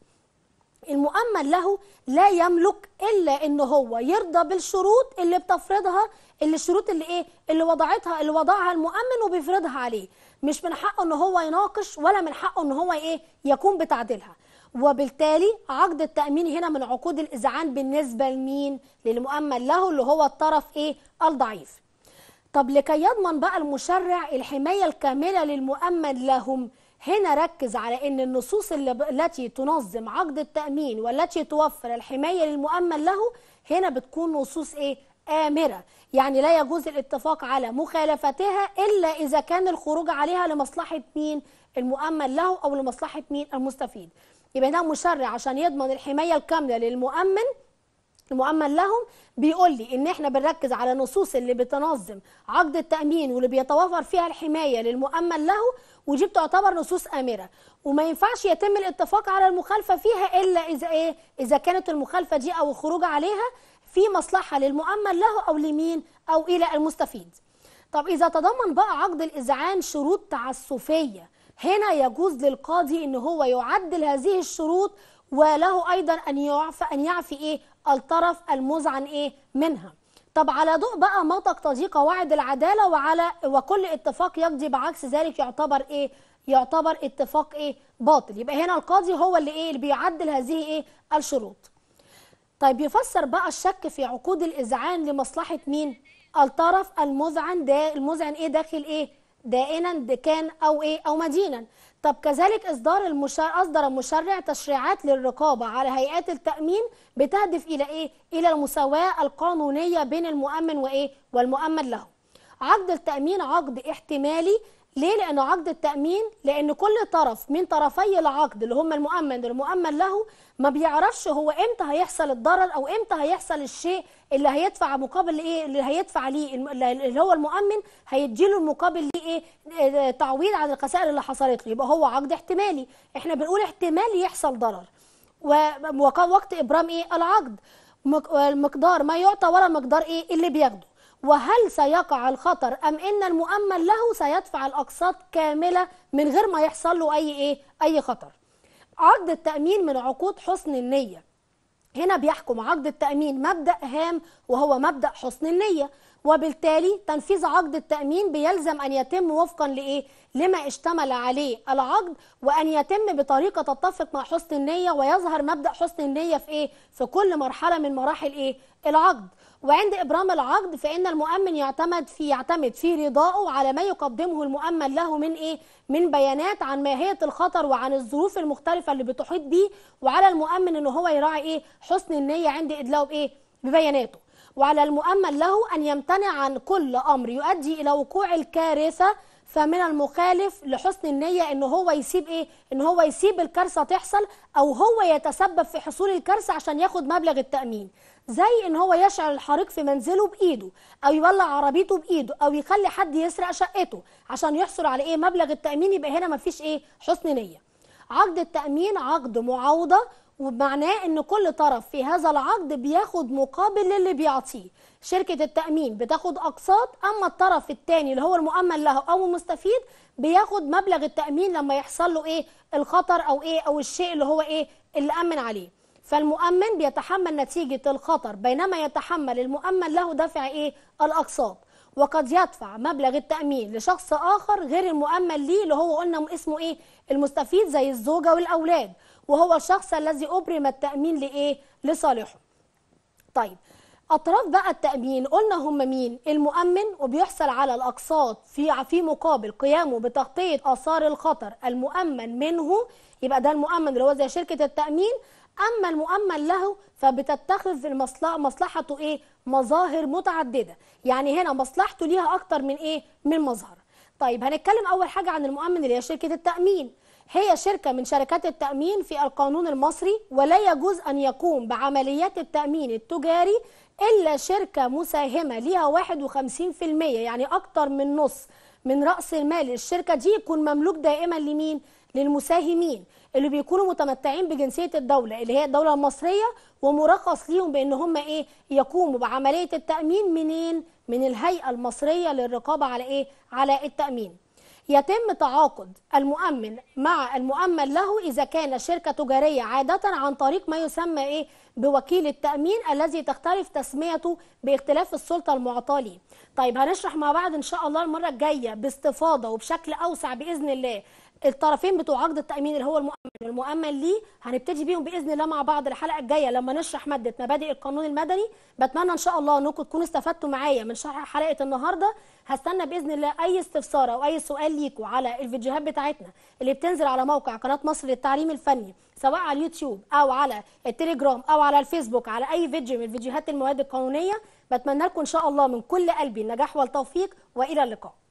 المؤمن له لا يملك الا ان هو يرضى بالشروط اللي بتفرضها اللي الشروط اللي ايه اللي وضعتها اللي وضعها المؤمن وبيفرضها عليه مش من حقه ان هو يناقش ولا من حقه ان هو ايه يقوم بتعديلها وبالتالي عقد التأمين هنا من عقود الإذعان بالنسبة لمين؟ للمؤمن له اللي هو الطرف إيه؟ الضعيف. طب لكي يضمن بقى المشرع الحماية الكاملة للمؤمن لهم هنا ركز على أن النصوص التي تنظم عقد التأمين والتي توفر الحماية للمؤمن له هنا بتكون نصوص إيه؟ آمرة يعني لا يجوز الاتفاق على مخالفتها إلا إذا كان الخروج عليها لمصلحة مين؟ المؤمن له أو لمصلحة مين؟ المستفيد يبقى ده مشرع عشان يضمن الحمايه الكامله للمؤمن المؤمن لهم بيقول لي ان احنا بنركز على نصوص اللي بتنظم عقد التامين واللي بيتوفر فيها الحمايه للمؤمن له ودي بتعتبر نصوص امره وما ينفعش يتم الاتفاق على المخالفه فيها الا اذا ايه اذا كانت المخالفه دي او الخروج عليها في مصلحه للمؤمن له او لمين او الى المستفيد طب اذا تضمن بقى عقد الاذعان شروط تعسفيه هنا يجوز للقاضي ان هو يعدل هذه الشروط وله ايضا ان يعفى ان يعفي ايه الطرف المزعن ايه منها طب على ضوء بقى ما تقتضيه قواعد العداله وعلى وكل اتفاق يقضي بعكس ذلك يعتبر ايه يعتبر اتفاق ايه باطل يبقى هنا القاضي هو اللي ايه اللي بيعدل هذه ايه الشروط طيب يفسر بقى الشك في عقود الاذعان لمصلحه مين الطرف المزعن ده المزعن ايه داخل ايه دائنا كان أو إيه أو مدينا طب كذلك إصدار المشار... أصدر المشرع تشريعات للرقابة على هيئات التأمين بتهدف إلى إيه؟ إلى المساواة القانونية بين المؤمن وإيه؟ والمؤمن له. عقد التأمين عقد احتمالي ليه؟ لان عقد التأمين لأن كل طرف من طرفي العقد اللي هم المؤمن والمؤمن له ما بيعرفش هو امتى هيحصل الضرر او امتى هيحصل الشيء اللي هيدفع مقابل ايه اللي هيدفع ليه اللي هو المؤمن هيديله المقابل ليه ايه آه، آه، تعويض عن الخسائر اللي حصلت له يبقى هو عقد احتمالي احنا بنقول احتمال يحصل ضرر ووقت ابرام ايه العقد مقدار ما يعطى ولا مقدار ايه اللي بياخده وهل سيقع الخطر ام ان المؤمن له سيدفع الاقساط كامله من غير ما يحصل له اي ايه اي خطر عقد التأمين من عقود حسن النية هنا بيحكم عقد التأمين مبدأ هام وهو مبدأ حسن النية وبالتالي تنفيذ عقد التأمين بيلزم أن يتم وفقا لإيه؟ لما اشتمل عليه العقد وأن يتم بطريقة تتفق مع حسن النية ويظهر مبدأ حسن النية في إيه؟ في كل مرحلة من مراحل إيه؟ العقد وعند إبرام العقد فإن المؤمن يعتمد في يعتمد في رضائه على ما يقدمه المؤمن له من إيه؟ من بيانات عن ماهية الخطر وعن الظروف المختلفة اللي بتحيط بيه وعلى المؤمن إن هو يراعي إيه؟ حسن النية عند ادلاء بإيه؟ ببياناته. وعلى المؤمن له أن يمتنع عن كل أمر يؤدي إلى وقوع الكارثة فمن المخالف لحسن النية ان هو يسيب ايه ان هو يسيب الكارثة تحصل او هو يتسبب في حصول الكارثة عشان ياخد مبلغ التأمين زي ان هو يشعل الحريق في منزله بايده او يولع عربيته بايده او يخلي حد يسرق شقته عشان يحصل على ايه مبلغ التامين يبقى هنا مفيش ايه حسن نيه عقد التامين عقد معاوضه ومعناه ان كل طرف في هذا العقد بياخد مقابل للي بيعطيه شركة التأمين بتاخد أقساط أما الطرف الثاني اللي هو المؤمن له أو المستفيد بياخد مبلغ التأمين لما يحصل له إيه الخطر أو إيه أو الشيء اللي هو إيه اللي أمن عليه فالمؤمن بيتحمل نتيجة الخطر بينما يتحمل المؤمن له دفع إيه؟ الأقساط وقد يدفع مبلغ التأمين لشخص آخر غير المؤمن ليه اللي هو قلنا اسمه إيه؟ المستفيد زي الزوجة والأولاد وهو الشخص الذي أبرم التأمين لإيه؟ لصالحه طيب أطراف بقى التأمين قلنا هم مين؟ المؤمن وبيحصل على الأقساط في في مقابل قيامه بتغطية آثار الخطر المؤمن منه يبقى ده المؤمن اللي هو زي شركة التأمين أما المؤمن له فبتتخذ المصلحة مصلحته إيه؟ مظاهر متعددة يعني هنا مصلحته ليها أكتر من إيه؟ من مظهر طيب هنتكلم أول حاجة عن المؤمن اللي هي شركة التأمين هي شركة من شركات التأمين في القانون المصري ولا يجوز أن يقوم بعمليات التأمين التجاري إلا شركة مساهمة ليها 51% يعني أكتر من نص من رأس المال الشركة دي يكون مملوك دائما لمين؟ للمساهمين اللي بيكونوا متمتعين بجنسيه الدوله اللي هي الدوله المصريه ومرخص ليهم بان هم ايه يقوموا بعمليه التامين منين من الهيئه المصريه للرقابه على ايه على التامين يتم تعاقد المؤمن مع المؤمن له إذا كان شركة تجارية عادة عن طريق ما يسمى إيه بوكيل التأمين الذي تختلف تسميته باختلاف السلطة المعطاة ليه. طيب هنشرح مع بعض إن شاء الله المرة الجاية باستفاضة وبشكل أوسع بإذن الله الطرفين بتوع عقد التامين اللي هو المؤمن والمؤمن ليه هنبتدي بيهم باذن الله مع بعض الحلقه الجايه لما نشرح ماده مبادئ القانون المدني بتمنى ان شاء الله انكم تكونوا استفدتوا معايا من شرح حلقه النهارده هستنى باذن الله اي استفسار او اي سؤال ليكوا على الفيديوهات بتاعتنا اللي بتنزل على موقع قناه مصر للتعليم الفني سواء على اليوتيوب او على التليجرام او على الفيسبوك على اي فيديو من فيديوهات المواد القانونيه بتمنى لكم ان شاء الله من كل قلبي النجاح والتوفيق والى اللقاء